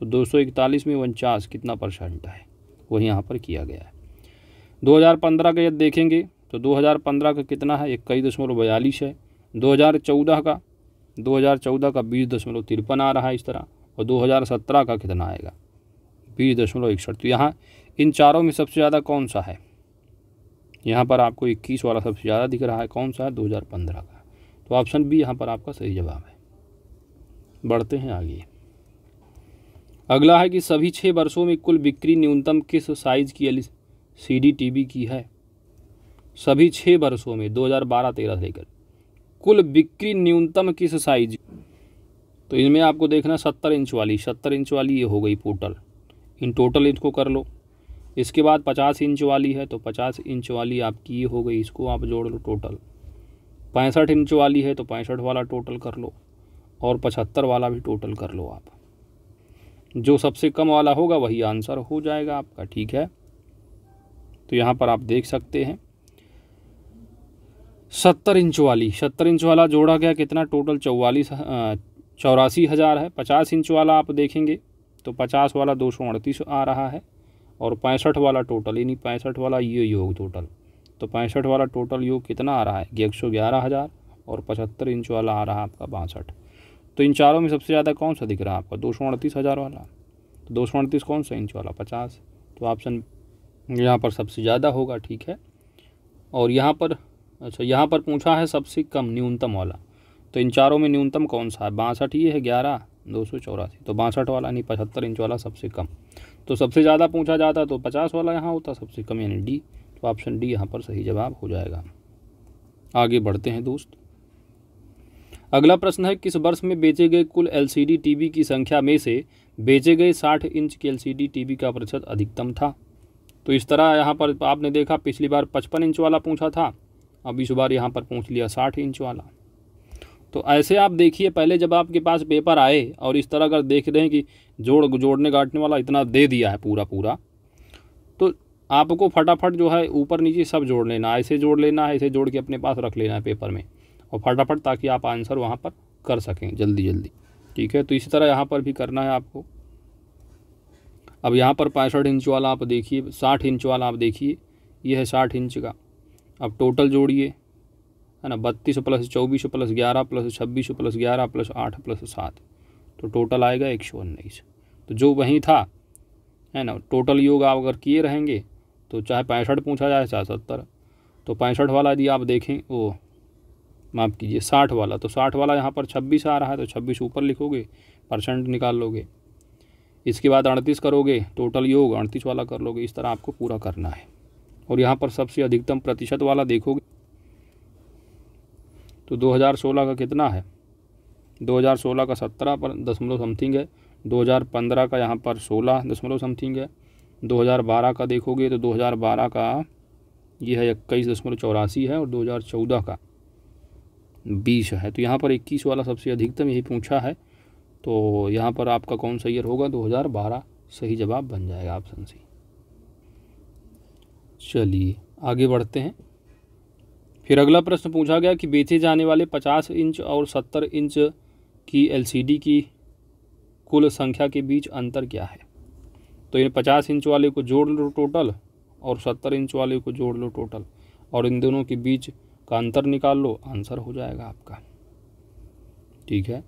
तो दो में उनचास कितना परसेंट है वही यहाँ पर किया गया है 2015 का यदि देखेंगे तो 2015 का कितना है इक्कीस दशमलव बयालीस है 2014 का 2014 का बीस दशमलव तिरपन आ रहा है इस तरह और 2017 का कितना आएगा बीस दशमलव इकसठ तो यहाँ इन चारों में सबसे ज़्यादा कौन सा है यहाँ पर आपको इक्कीस वाला सबसे ज़्यादा दिख रहा है कौन सा है 2015 का तो ऑप्शन बी यहाँ पर आपका सही जवाब है बढ़ते हैं आगे अगला है कि सभी छः वर्षों में कुल बिक्री न्यूनतम किस साइज की सीडीटीबी की है सभी छः वर्षों में 2012-13 से लेकर कुल बिक्री न्यूनतम किस साइज तो इनमें आपको देखना सत्तर इंच वाली सत्तर इंच वाली ये हो गई पोर्टल इन टोटल इसको कर लो इसके बाद पचास इंच वाली है तो पचास इंच वाली आपकी ये हो गई इसको आप जोड़ लो टोटल पैंसठ इंच वाली है तो पैंसठ वाला टोटल कर लो और पचहत्तर वाला भी टोटल कर लो आप जो सबसे कम वाला होगा वही आंसर हो जाएगा आपका ठीक है तो यहाँ पर आप देख सकते हैं सत्तर इंच वाली सत्तर इंच वाला जोड़ा गया कितना टोटल चौवालीस चौरासी हज़ार है पचास इंच वाला आप देखेंगे तो पचास वाला दो सौ अड़तीस आ रहा है और पैंसठ वाला टोटल यानी पैंसठ वाला ये योग टोटल तो पैंसठ वाला टोटल योग कितना आ रहा है एक सौ ग्यारह हज़ार और पचहत्तर इंच वाला आ रहा है आपका बासठ तो इन चारों में सबसे ज़्यादा कौन सा दिख रहा है आपका दो सौ अड़तीस हज़ार वाला तो दो सौ अड़तीस कौन सा इंच वाला पचास तो ऑप्शन यहाँ पर सबसे ज़्यादा होगा ठीक है और यहाँ पर अच्छा यहाँ पर पूछा है सबसे कम न्यूनतम वाला तो इन चारों में न्यूनतम कौन सा है बासठ ये है ग्यारह दो सौ चौरासी तो बासठ वाला नहीं पचहत्तर इंच वाला सबसे कम तो सबसे ज़्यादा पूछा जाता तो पचास वाला यहाँ होता सबसे कम यानी डी तो ऑप्शन डी यहाँ पर सही जवाब हो जाएगा आगे बढ़ते हैं दोस्त अगला प्रश्न है किस वर्ष में बेचे गए कुल एल सी की संख्या में से बेचे गए साठ इंच के एल सी का प्रतिशत अधिकतम था तो इस तरह यहाँ पर आपने देखा पिछली बार पचपन इंच वाला पूछा था अब इस बार यहाँ पर पूछ लिया साठ इंच वाला तो ऐसे आप देखिए पहले जब आपके पास पेपर आए और इस तरह अगर देख रहे हैं कि जोड़ जोड़ने काटने वाला इतना दे दिया है पूरा पूरा तो आपको फटाफट जो है ऊपर नीचे सब जोड़ लेना है ऐसे जोड़ लेना है ऐसे जोड़ के अपने पास रख लेना है पेपर में और फटाफट ताकि आप आंसर वहाँ पर कर सकें जल्दी जल्दी ठीक है तो इसी तरह यहाँ पर भी करना है आपको अब यहाँ पर पैंसठ इंच वाला आप देखिए साठ इंच वाला आप देखिए यह है साठ इंच का अब टोटल जोड़िए है ना बत्तीस प्लस चौबीस प्लस ग्यारह प्लस छब्बीस प्लस ग्यारह प्लस आठ प्लस सात तो टोटल आएगा एक सौ उन्नीस तो जो वहीं था है ना टोटल योग आप अगर किए रहेंगे तो चाहे पैंसठ पूछा जाए चाहे सत्तर तो पैंसठ वाला यदि आप देखें वो माफ़ कीजिए साठ वाला तो साठ वाला यहाँ पर छब्बीस आ रहा है तो छब्बीस ऊपर लिखोगे परसेंट निकाल लोगे इसके बाद अड़तीस करोगे टोटल योग अड़तीस वाला कर लोगे इस तरह आपको पूरा करना है और यहाँ पर सबसे अधिकतम प्रतिशत वाला देखोगे तो 2016 का कितना है 2016 का सत्रह पर दशमलव समथिंग है 2015 का यहाँ पर सोलह दशमलव समथिंग है 2012 का देखोगे तो 2012 का यह है इक्कीस दशमलव चौरासी है और 2014 का बीस है तो यहाँ पर इक्कीस वाला सबसे अधिकतम यही पूछा है तो यहाँ पर आपका कौन सा ईयर होगा 2012 सही जवाब बन जाएगा ऑप्शन सी चलिए आगे बढ़ते हैं फिर अगला प्रश्न पूछा गया कि बेचे जाने वाले 50 इंच और 70 इंच की एलसीडी की कुल संख्या के बीच अंतर क्या है तो इन 50 इंच वाले को जोड़ लो टोटल और 70 इंच वाले को जोड़ लो टोटल और इन दोनों के बीच का अंतर निकाल लो आंसर हो जाएगा आपका ठीक है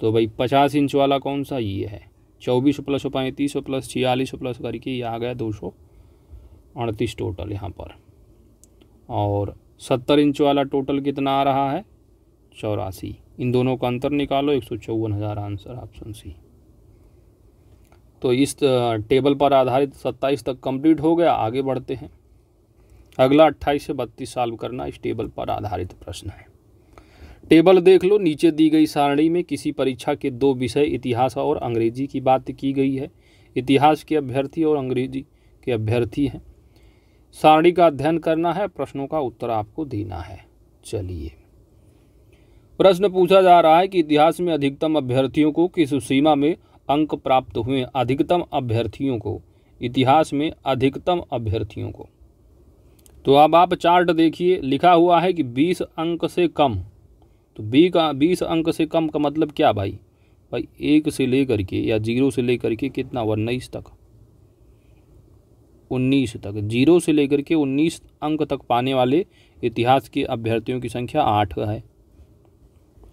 तो भाई पचास इंच वाला कौन सा ये है चौबीस प्लस पैंतीस प्लस छियालीस प्लस करके ये आ गया दो सौ अड़तीस टोटल यहाँ पर और सत्तर इंच वाला टोटल कितना आ रहा है चौरासी इन दोनों का अंतर निकालो एक सौ चौवन हज़ार आंसर ऑप्शन सी तो इस टेबल पर आधारित सत्ताईस तक कंप्लीट हो गया आगे बढ़ते हैं अगला अट्ठाईस से बत्तीस सॉल्व करना इस टेबल पर आधारित प्रश्न है टेबल देख लो नीचे दी गई सारणी में किसी परीक्षा के दो विषय इतिहास और अंग्रेजी की बात की गई है इतिहास के अभ्यर्थी और अंग्रेजी के अभ्यर्थी हैं सारणी का अध्ययन करना है प्रश्नों का उत्तर आपको देना है चलिए प्रश्न पूछा जा रहा है कि इतिहास में अधिकतम अभ्यर्थियों को किस सीमा में अंक प्राप्त हुए अधिकतम अभ्यर्थियों को इतिहास में अधिकतम अभ्यर्थियों को तो अब आप चार्ट देखिए लिखा हुआ है कि 20 अंक से कम तो बी का बीस अंक से कम का मतलब क्या भाई भाई एक से लेकर के या जीरो से लेकर के कितना हुआ उन्नीस तक उन्नीस तक जीरो से लेकर के उन्नीस अंक तक पाने वाले इतिहास के अभ्यर्थियों की संख्या आठ है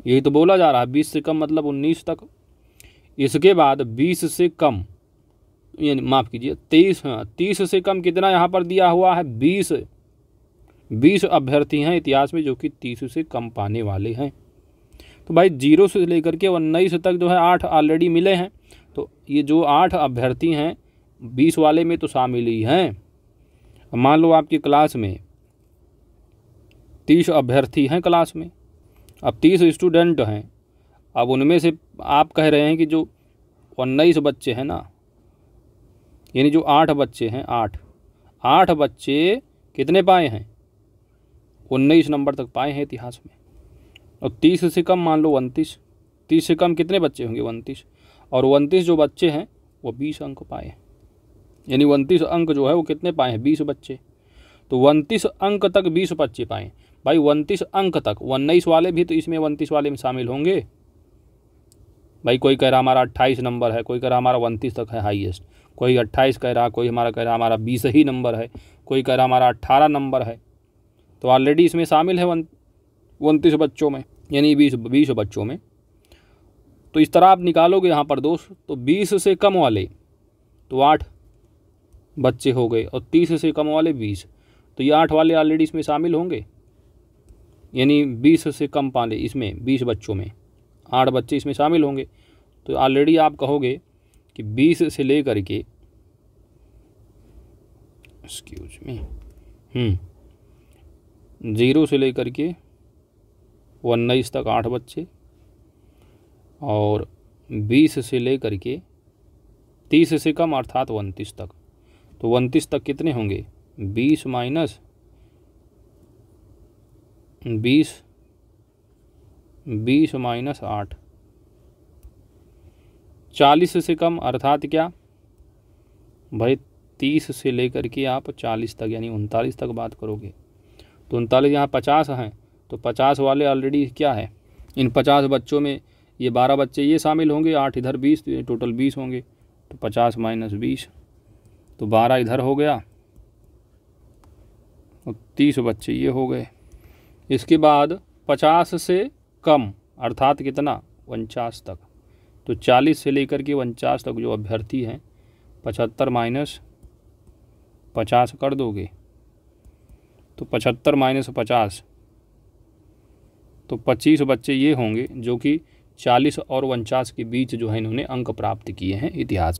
यही तो बोला जा रहा है बीस से कम मतलब उन्नीस तक इसके बाद बीस से कम यानी माफ़ कीजिए तेईस हाँ, तीस से कम कितना यहाँ पर दिया हुआ है बीस बीस अभ्यर्थी हैं इतिहास में जो कि तीस से कम पाने वाले हैं तो भाई जीरो से लेकर के उन्नीस तक जो है आठ ऑलरेडी मिले हैं तो ये जो आठ अभ्यर्थी हैं बीस वाले में तो शामिल ही हैं मान लो आपकी क्लास में तीस अभ्यर्थी हैं क्लास में अब तीस स्टूडेंट हैं अब उनमें से आप कह रहे हैं कि जो उन्नीस बच्चे हैं ना यानी जो आठ बच्चे हैं आठ आठ बच्चे कितने पाए हैं उन्नीस नंबर तक पाए हैं इतिहास में और तीस से कम मान लो उनतीस तीस से कम कितने बच्चे होंगे उनतीस और उनतीस जो बच्चे हैं वो बीस अंक पाए हैं यानी उनतीस अंक जो है वो कितने पाए हैं बीस बच्चे तो उनतीस अंक तक बीस बच्चे पाए भाई उनतीस अंक तक उन्नीस वाले भी तो इसमें उनतीस वाले में शामिल होंगे भाई कोई कह रहा हमारा अट्ठाईस नंबर है कोई कह रहा हमारा उनतीस तक है हाईएस्ट कोई अट्ठाईस कह रहा कोई हमारा कह रहा हमारा बीस ही नंबर है कोई कह रहा हमारा अट्ठारह नंबर है तो ऑलरेडी इसमें शामिल है उनतीस बच्चों में यानी बीस बीस बच्चों में तो इस तरह आप निकालोगे यहाँ पर दोस्त तो बीस से कम वाले तो आठ बच्चे हो गए और तीस से कम वाले बीस तो ये आठ वाले ऑलरेडी इसमें शामिल होंगे यानी बीस से कम पाले इसमें बीस बच्चों में आठ बच्चे इसमें शामिल होंगे तो ऑलरेडी आप कहोगे कि बीस से लेकर के एक्सक्यूज में हम्म ज़ीरो से लेकर के उन्नीस तक आठ बच्चे और बीस से लेकर के तीस से कम अर्थात उनतीस तक तो उनतीस तक कितने होंगे बीस माइनस बीस बीस माइनस आठ चालीस से कम अर्थात क्या भाई तीस से लेकर के आप चालीस तक यानी उनतालीस तक बात करोगे तो उनतालीस यहाँ पचास हैं तो पचास वाले ऑलरेडी क्या है इन पचास बच्चों में ये बारह बच्चे ये शामिल होंगे आठ इधर बीस तो ये टोटल बीस होंगे तो पचास माइनस बीस तो बारह इधर हो गया और तीस बच्चे ये हो गए इसके बाद पचास से कम अर्थात कितना उनचास तक तो चालीस से लेकर के उनचास तक जो अभ्यर्थी हैं पचहत्तर माइनस पचास कर दोगे तो पचहत्तर माइनस पचास तो पच्चीस बच्चे ये होंगे जो कि चालीस और उनचास के बीच जो है इन्होंने अंक प्राप्त किए हैं इतिहास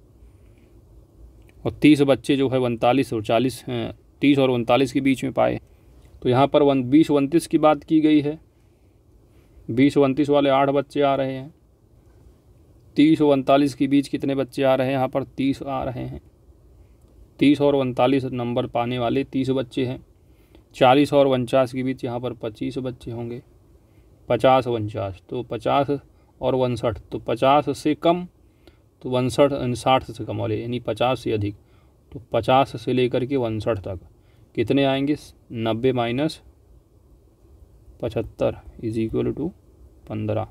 और तीस बच्चे जो है उनतालीस और चालीस तीस और उनतालीस के बीच में पाए तो यहाँ पर वन बीस उनतीस की बात की गई है बीस उनतीस वाले आठ बच्चे आ रहे हैं तीस और उनतालीस के बीच कितने बच्चे आ रहे हैं यहाँ पर तीस आ रहे हैं तीस और उनतालीस नंबर पाने वाले तीस बच्चे हैं चालीस और उनचास के बीच यहाँ पर पच्चीस बच्चे होंगे पचास उनचास तो पचास और उनसठ तो पचास से कम तो उनसठ उनसाठ से कम वाले यानी पचास से अधिक तो पचास से लेकर के उनसठ तक कितने आएंगे नब्बे माइनस पचहत्तर इज इक्वल टू पंद्रह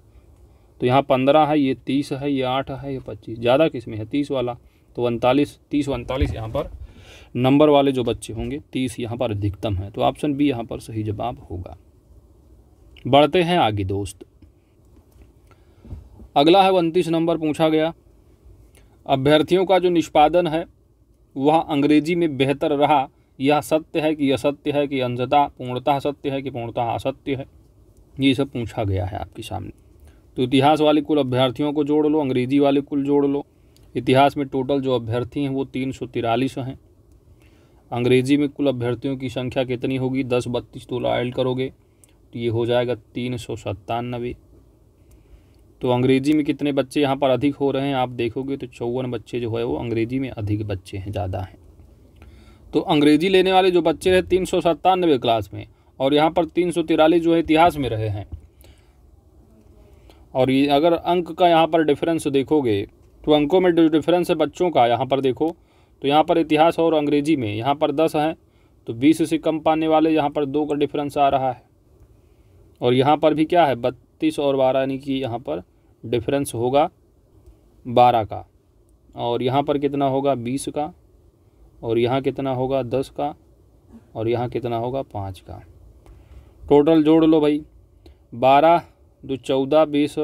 तो यहाँ पंद्रह है ये तीस है ये आठ है ये पच्चीस ज़्यादा किस में है तीस वाला तो उनतालीस तीस उनतालीस यहाँ पर नंबर वाले जो बच्चे होंगे तीस यहाँ पर अधिकतम है तो ऑप्शन बी यहाँ पर सही जवाब होगा बढ़ते हैं आगे दोस्त अगला है उनतीस नंबर पूछा गया अभ्यर्थियों का जो निष्पादन है वह अंग्रेजी में बेहतर रहा यह सत्य है कि असत्य है कि अंधता पूर्णतः सत्य है कि पूर्णतः असत्य है ये सब पूछा गया है आपके सामने तो इतिहास वाले कुल अभ्यर्थियों को जोड़ लो अंग्रेजी वाले कुल जोड़ लो इतिहास में टोटल जो अभ्यर्थी हैं वो तीन सौ तिरालीस हैं अंग्रेजी में कुल अभ्यर्थियों की संख्या कितनी होगी दस बत्तीस तोला ऐड करोगे तो ये हो जाएगा तीन सौ सत्तानबे तो अंग्रेजी में कितने बच्चे यहाँ पर अधिक हो रहे हैं आप देखोगे तो चौवन बच्चे जो है वो अंग्रेजी में अधिक बच्चे हैं ज़्यादा हैं तो अंग्रेजी लेने वाले जो बच्चे हैं तीन सौ सत्तानबे क्लास में और यहाँ पर तीन सौ तिरालीस जो है इतिहास में रहे हैं और ये अगर अंक का यहाँ पर डिफरेंस देखोगे तो अंकों में डिफरेंस है बच्चों का यहाँ पर देखो तो यहाँ पर इतिहास और अंग्रेजी में यहाँ पर दस हैं तो बीस से कम पाने वाले यहाँ पर दो का डिफरेंस आ रहा है और यहाँ पर भी क्या है बत्तीस और बारह यानी कि यहाँ पर डिफरेंस होगा बारह का और यहाँ पर कितना होगा बीस का और यहाँ कितना होगा दस का और यहाँ कितना होगा पाँच का टोटल जोड़ लो भाई बारह दो चौदह बीस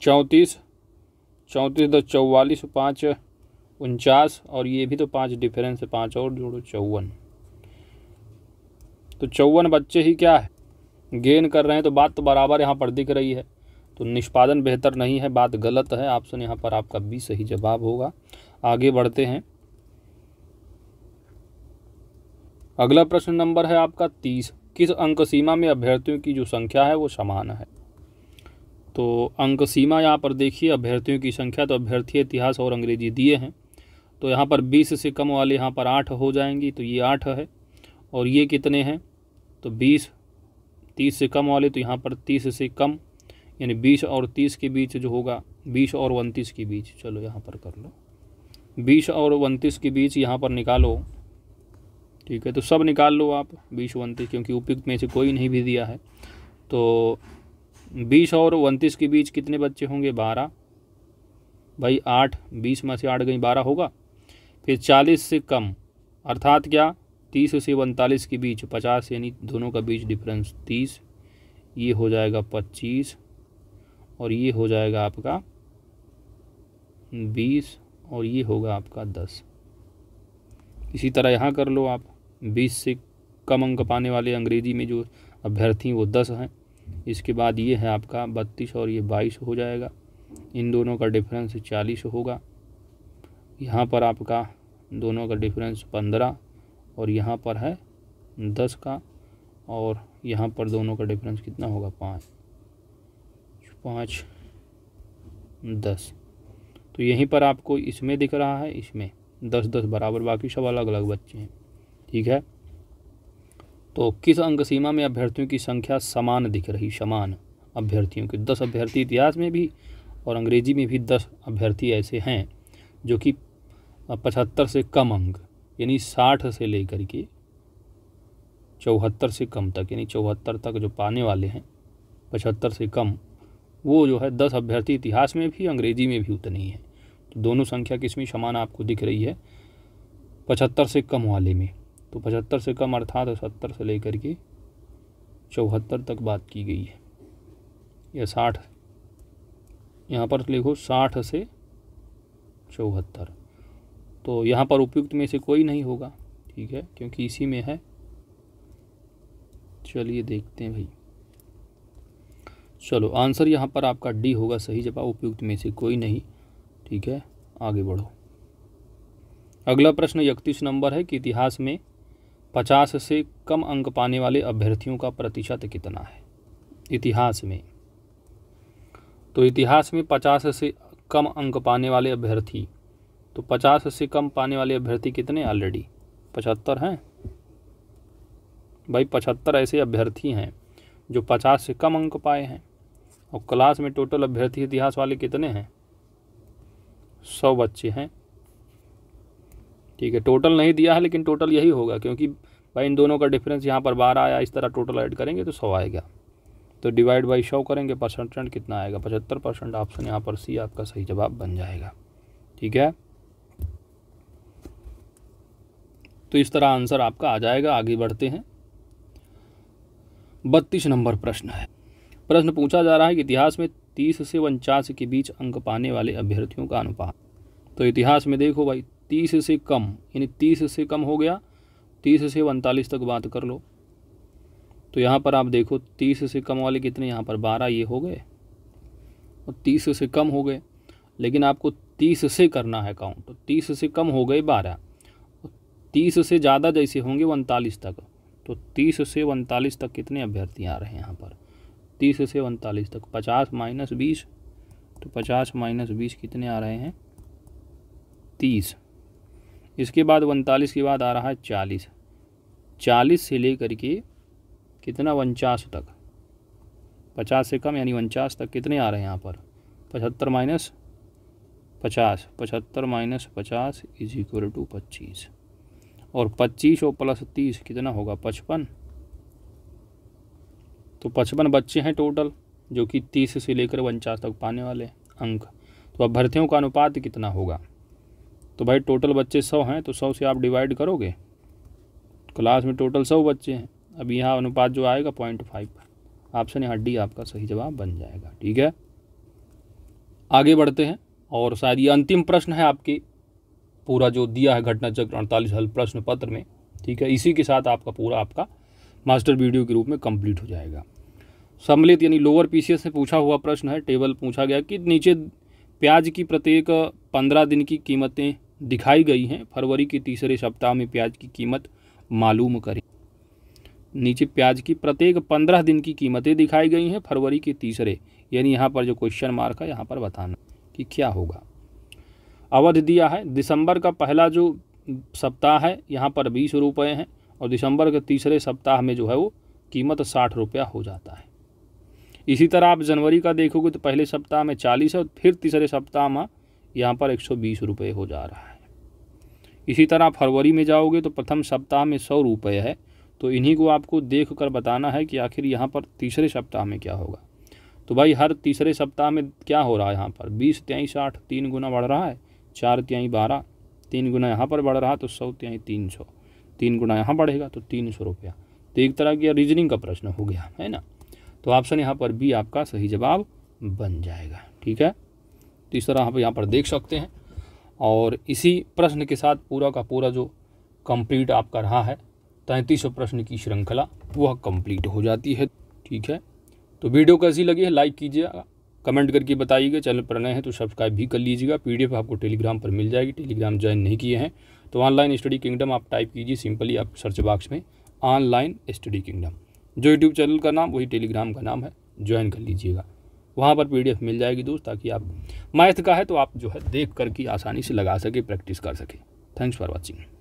चौंतीस चौंतीस दो चौवालीस पाँच उनचास और ये भी तो पाँच डिफरेंस है पाँच और जोड़ो चौवन तो चौवन बच्चे ही क्या है गेन कर रहे हैं तो बात तो बराबर यहाँ पर दिख रही है तो निष्पादन बेहतर नहीं है बात गलत है ऑप्शन यहाँ पर आपका भी सही जवाब होगा आगे बढ़ते हैं अगला प्रश्न नंबर है आपका तीस किस अंक सीमा में अभ्यर्थियों की जो संख्या है वो समान है तो अंक सीमा यहाँ पर देखिए अभ्यर्थियों की संख्या तो अभ्यर्थी इतिहास और अंग्रेजी दिए हैं तो यहाँ पर बीस से कम वाले यहाँ पर आठ हो जाएंगी तो ये आठ है और ये कितने हैं तो बीस तीस से कम वाले तो यहाँ पर तीस से कम यानी बीस और तीस के बीच जो होगा बीस और उनतीस के बीच चलो यहाँ पर कर लो बीस और उनतीस के बीच यहाँ पर निकालो ठीक है तो सब निकाल लो आप बीस उनतीस क्योंकि उपयुक्त में से कोई नहीं भी दिया है तो बीस और उनतीस के बीच कितने बच्चे होंगे बारह भाई आठ बीस में से आठ गई बारह होगा फिर चालीस से कम अर्थात क्या तीस से उनतालीस के बीच पचास यानी दोनों का बीच डिफरेंस तीस ये हो जाएगा पच्चीस और ये हो जाएगा आपका बीस और ये होगा आपका दस इसी तरह यहाँ कर लो आप बीस से कम अंक पाने वाले अंग्रेज़ी में जो अभ्यर्थी वो दस हैं इसके बाद ये है आपका बत्तीस और ये बाईस हो जाएगा इन दोनों का डिफरेंस चालीस होगा यहाँ पर आपका दोनों का डिफरेंस पंद्रह और यहाँ पर है दस का और यहाँ पर दोनों का डिफरेंस कितना होगा पाँच पाँच दस तो यहीं पर आपको इसमें दिख रहा है इसमें दस दस बराबर बाकी सब अलग अलग बच्चे हैं ठीक है तो किस अंक सीमा में अभ्यर्थियों की संख्या समान दिख रही समान अभ्यर्थियों के दस अभ्यर्थी इतिहास में भी और अंग्रेजी में भी दस अभ्यर्थी ऐसे हैं जो कि पचहत्तर से कम अंक यानी साठ से लेकर के चौहत्तर से कम तक यानी चौहत्तर तक जो पाने वाले हैं पचहत्तर से कम वो जो है दस अभ्यर्थी इतिहास में भी अंग्रेजी में भी उतनी ही है तो दोनों संख्या किसमें समान आपको दिख रही है पचहत्तर से कम वाले में तो पचहत्तर से कम अर्थात सत्तर से लेकर के चौहत्तर तक बात की गई है या साठ यहाँ पर लिखो साठ से चौहत्तर तो यहाँ पर उपयुक्त में से कोई नहीं होगा ठीक है क्योंकि इसी में है चलिए देखते हैं भाई चलो आंसर यहाँ पर आपका डी होगा सही जवाब उपयुक्त में से कोई नहीं ठीक है आगे बढ़ो अगला प्रश्न इकतीस नंबर है कि इतिहास में पचास से कम अंक पाने वाले अभ्यर्थियों का प्रतिशत कितना है इतिहास में तो इतिहास में पचास से कम अंक पाने वाले अभ्यर्थी तो पचास से कम पाने वाले अभ्यर्थी कितने ऑलरेडी पचहत्तर हैं भाई पचहत्तर ऐसे अभ्यर्थी हैं जो पचास से कम अंक पाए हैं और क्लास में टोटल अभ्यर्थी इतिहास वाले कितने हैं सौ बच्चे हैं ठीक है टोटल नहीं दिया है लेकिन टोटल यही होगा क्योंकि भाई इन दोनों का डिफरेंस यहाँ पर बारह आया इस तरह टोटल ऐड करेंगे तो सौ आएगा तो डिवाइड बाई सौ करेंगे परसेंट कितना आएगा पचहत्तर परसेंट ऑप्शन यहाँ पर सी आपका सही जवाब बन जाएगा ठीक है तो इस तरह आंसर आपका आ जाएगा आगे बढ़ते हैं बत्तीस नंबर प्रश्न है प्रश्न पूछा जा रहा है कि इतिहास में तीस से उनचास के बीच अंक पाने वाले अभ्यर्थियों का अनुपात तो इतिहास में देखो भाई तीस से कम यानी तीस से कम हो गया तीस से उनतालीस तक बात कर लो तो यहाँ पर आप देखो तीस से कम वाले कितने यहाँ पर बारह ये हो गए और तीस से कम हो गए लेकिन आपको तीस से करना है काउंट तो तीस से कम हो गए बारह तीस से ज़्यादा जैसे होंगे उनतालीस तक तो तीस से उनतालीस तक कितने अभ्यर्थी आ रहे हैं यहाँ पर तीस से उनतालीस तक पचास माइनस बीस तो पचास माइनस बीस कितने आ रहे हैं तीस इसके बाद उनतालीस के बाद आ रहा है चालीस चालीस से लेकर के कितना उनचास तक पचास से कम यानी उनचास तक कितने आ रहे हैं यहाँ पर पचहत्तर माइनस पचास पचहत्तर माइनस पचास इज इक्वल टू पच्चीस और पच्चीस और प्लस तीस कितना होगा पचपन तो पचपन बच्चे हैं टोटल जो कि तीस से लेकर उनचास तक पाने वाले अंक तो अभ्यर्थियों का अनुपात कितना होगा तो भाई टोटल बच्चे सौ हैं तो सौ से आप डिवाइड करोगे क्लास में टोटल सौ बच्चे हैं अब यहाँ अनुपात जो आएगा पॉइंट फाइव ऑप्शन यहाँ डी आपका सही जवाब बन जाएगा ठीक है आगे बढ़ते हैं और शायद ये अंतिम प्रश्न है आपकी पूरा जो दिया है घटना चक्र अड़तालीस हल प्रश्न पत्र में ठीक है इसी के साथ आपका पूरा आपका मास्टर वीडियो के रूप में कंप्लीट हो जाएगा सम्मिलित यानी लोअर पीसीएस से पूछा हुआ प्रश्न है टेबल पूछा गया कि नीचे प्याज की प्रत्येक पंद्रह दिन की कीमतें दिखाई गई हैं फरवरी के तीसरे सप्ताह में प्याज की कीमत मालूम करें नीचे प्याज की प्रत्येक पंद्रह दिन की कीमतें दिखाई गई हैं फरवरी के तीसरे यानी यहाँ पर जो क्वेश्चन मार्क है यहाँ पर बताना कि क्या होगा अवध दिया है दिसंबर का पहला जो सप्ताह है यहाँ पर बीस रुपये हैं और दिसंबर के तीसरे सप्ताह में जो है वो कीमत साठ रुपया हो जाता है इसी तरह आप जनवरी का देखोगे तो पहले सप्ताह में चालीस है और फिर तीसरे सप्ताह में यहाँ पर एक सौ बीस रुपये हो जा रहा है इसी तरह फरवरी में जाओगे तो प्रथम सप्ताह में सौ रुपये है तो इन्हीं को आपको देख कर बताना है कि आखिर यहाँ पर तीसरे सप्ताह में क्या होगा तो भाई हर तीसरे सप्ताह में क्या हो रहा है यहाँ पर बीस तेईस आठ तीन गुना बढ़ रहा है चार त्याई बारह तीन गुना यहाँ पर बढ़ रहा तो सौ त्याई तीन सौ तीन गुना यहाँ बढ़ेगा तो तीन सौ रुपया तो एक तरह की रीजनिंग का प्रश्न हो गया है ना तो ऑप्शन यहाँ पर भी आपका सही जवाब बन जाएगा ठीक है तीसरा तो आप यहाँ पर देख सकते हैं और इसी प्रश्न के साथ पूरा का पूरा जो कंप्लीट आपका रहा है तैंतीस प्रश्न की श्रृंखला वह कंप्लीट हो जाती है ठीक है तो वीडियो कैसी लगी है लाइक कीजिएगा कमेंट करके बताइएगा चैनल पर नए हैं तो सब्सक्राइब भी कर लीजिएगा पीडीएफ आपको टेलीग्राम पर मिल जाएगी टेलीग्राम ज्वाइन नहीं किए हैं तो ऑनलाइन स्टडी किंगडम आप टाइप कीजिए सिंपली आप सर्च बॉक्स में ऑनलाइन स्टडी किंगडम जो यूट्यूब चैनल का नाम वही टेलीग्राम का नाम है ज्वाइन कर लीजिएगा वहाँ पर पीडीएफ मिल जाएगी दोस्त ताकि आप मैथ का है तो आप जो है देख करके आसानी से लगा सके प्रैक्टिस कर सके थैंक्स फॉर वॉचिंग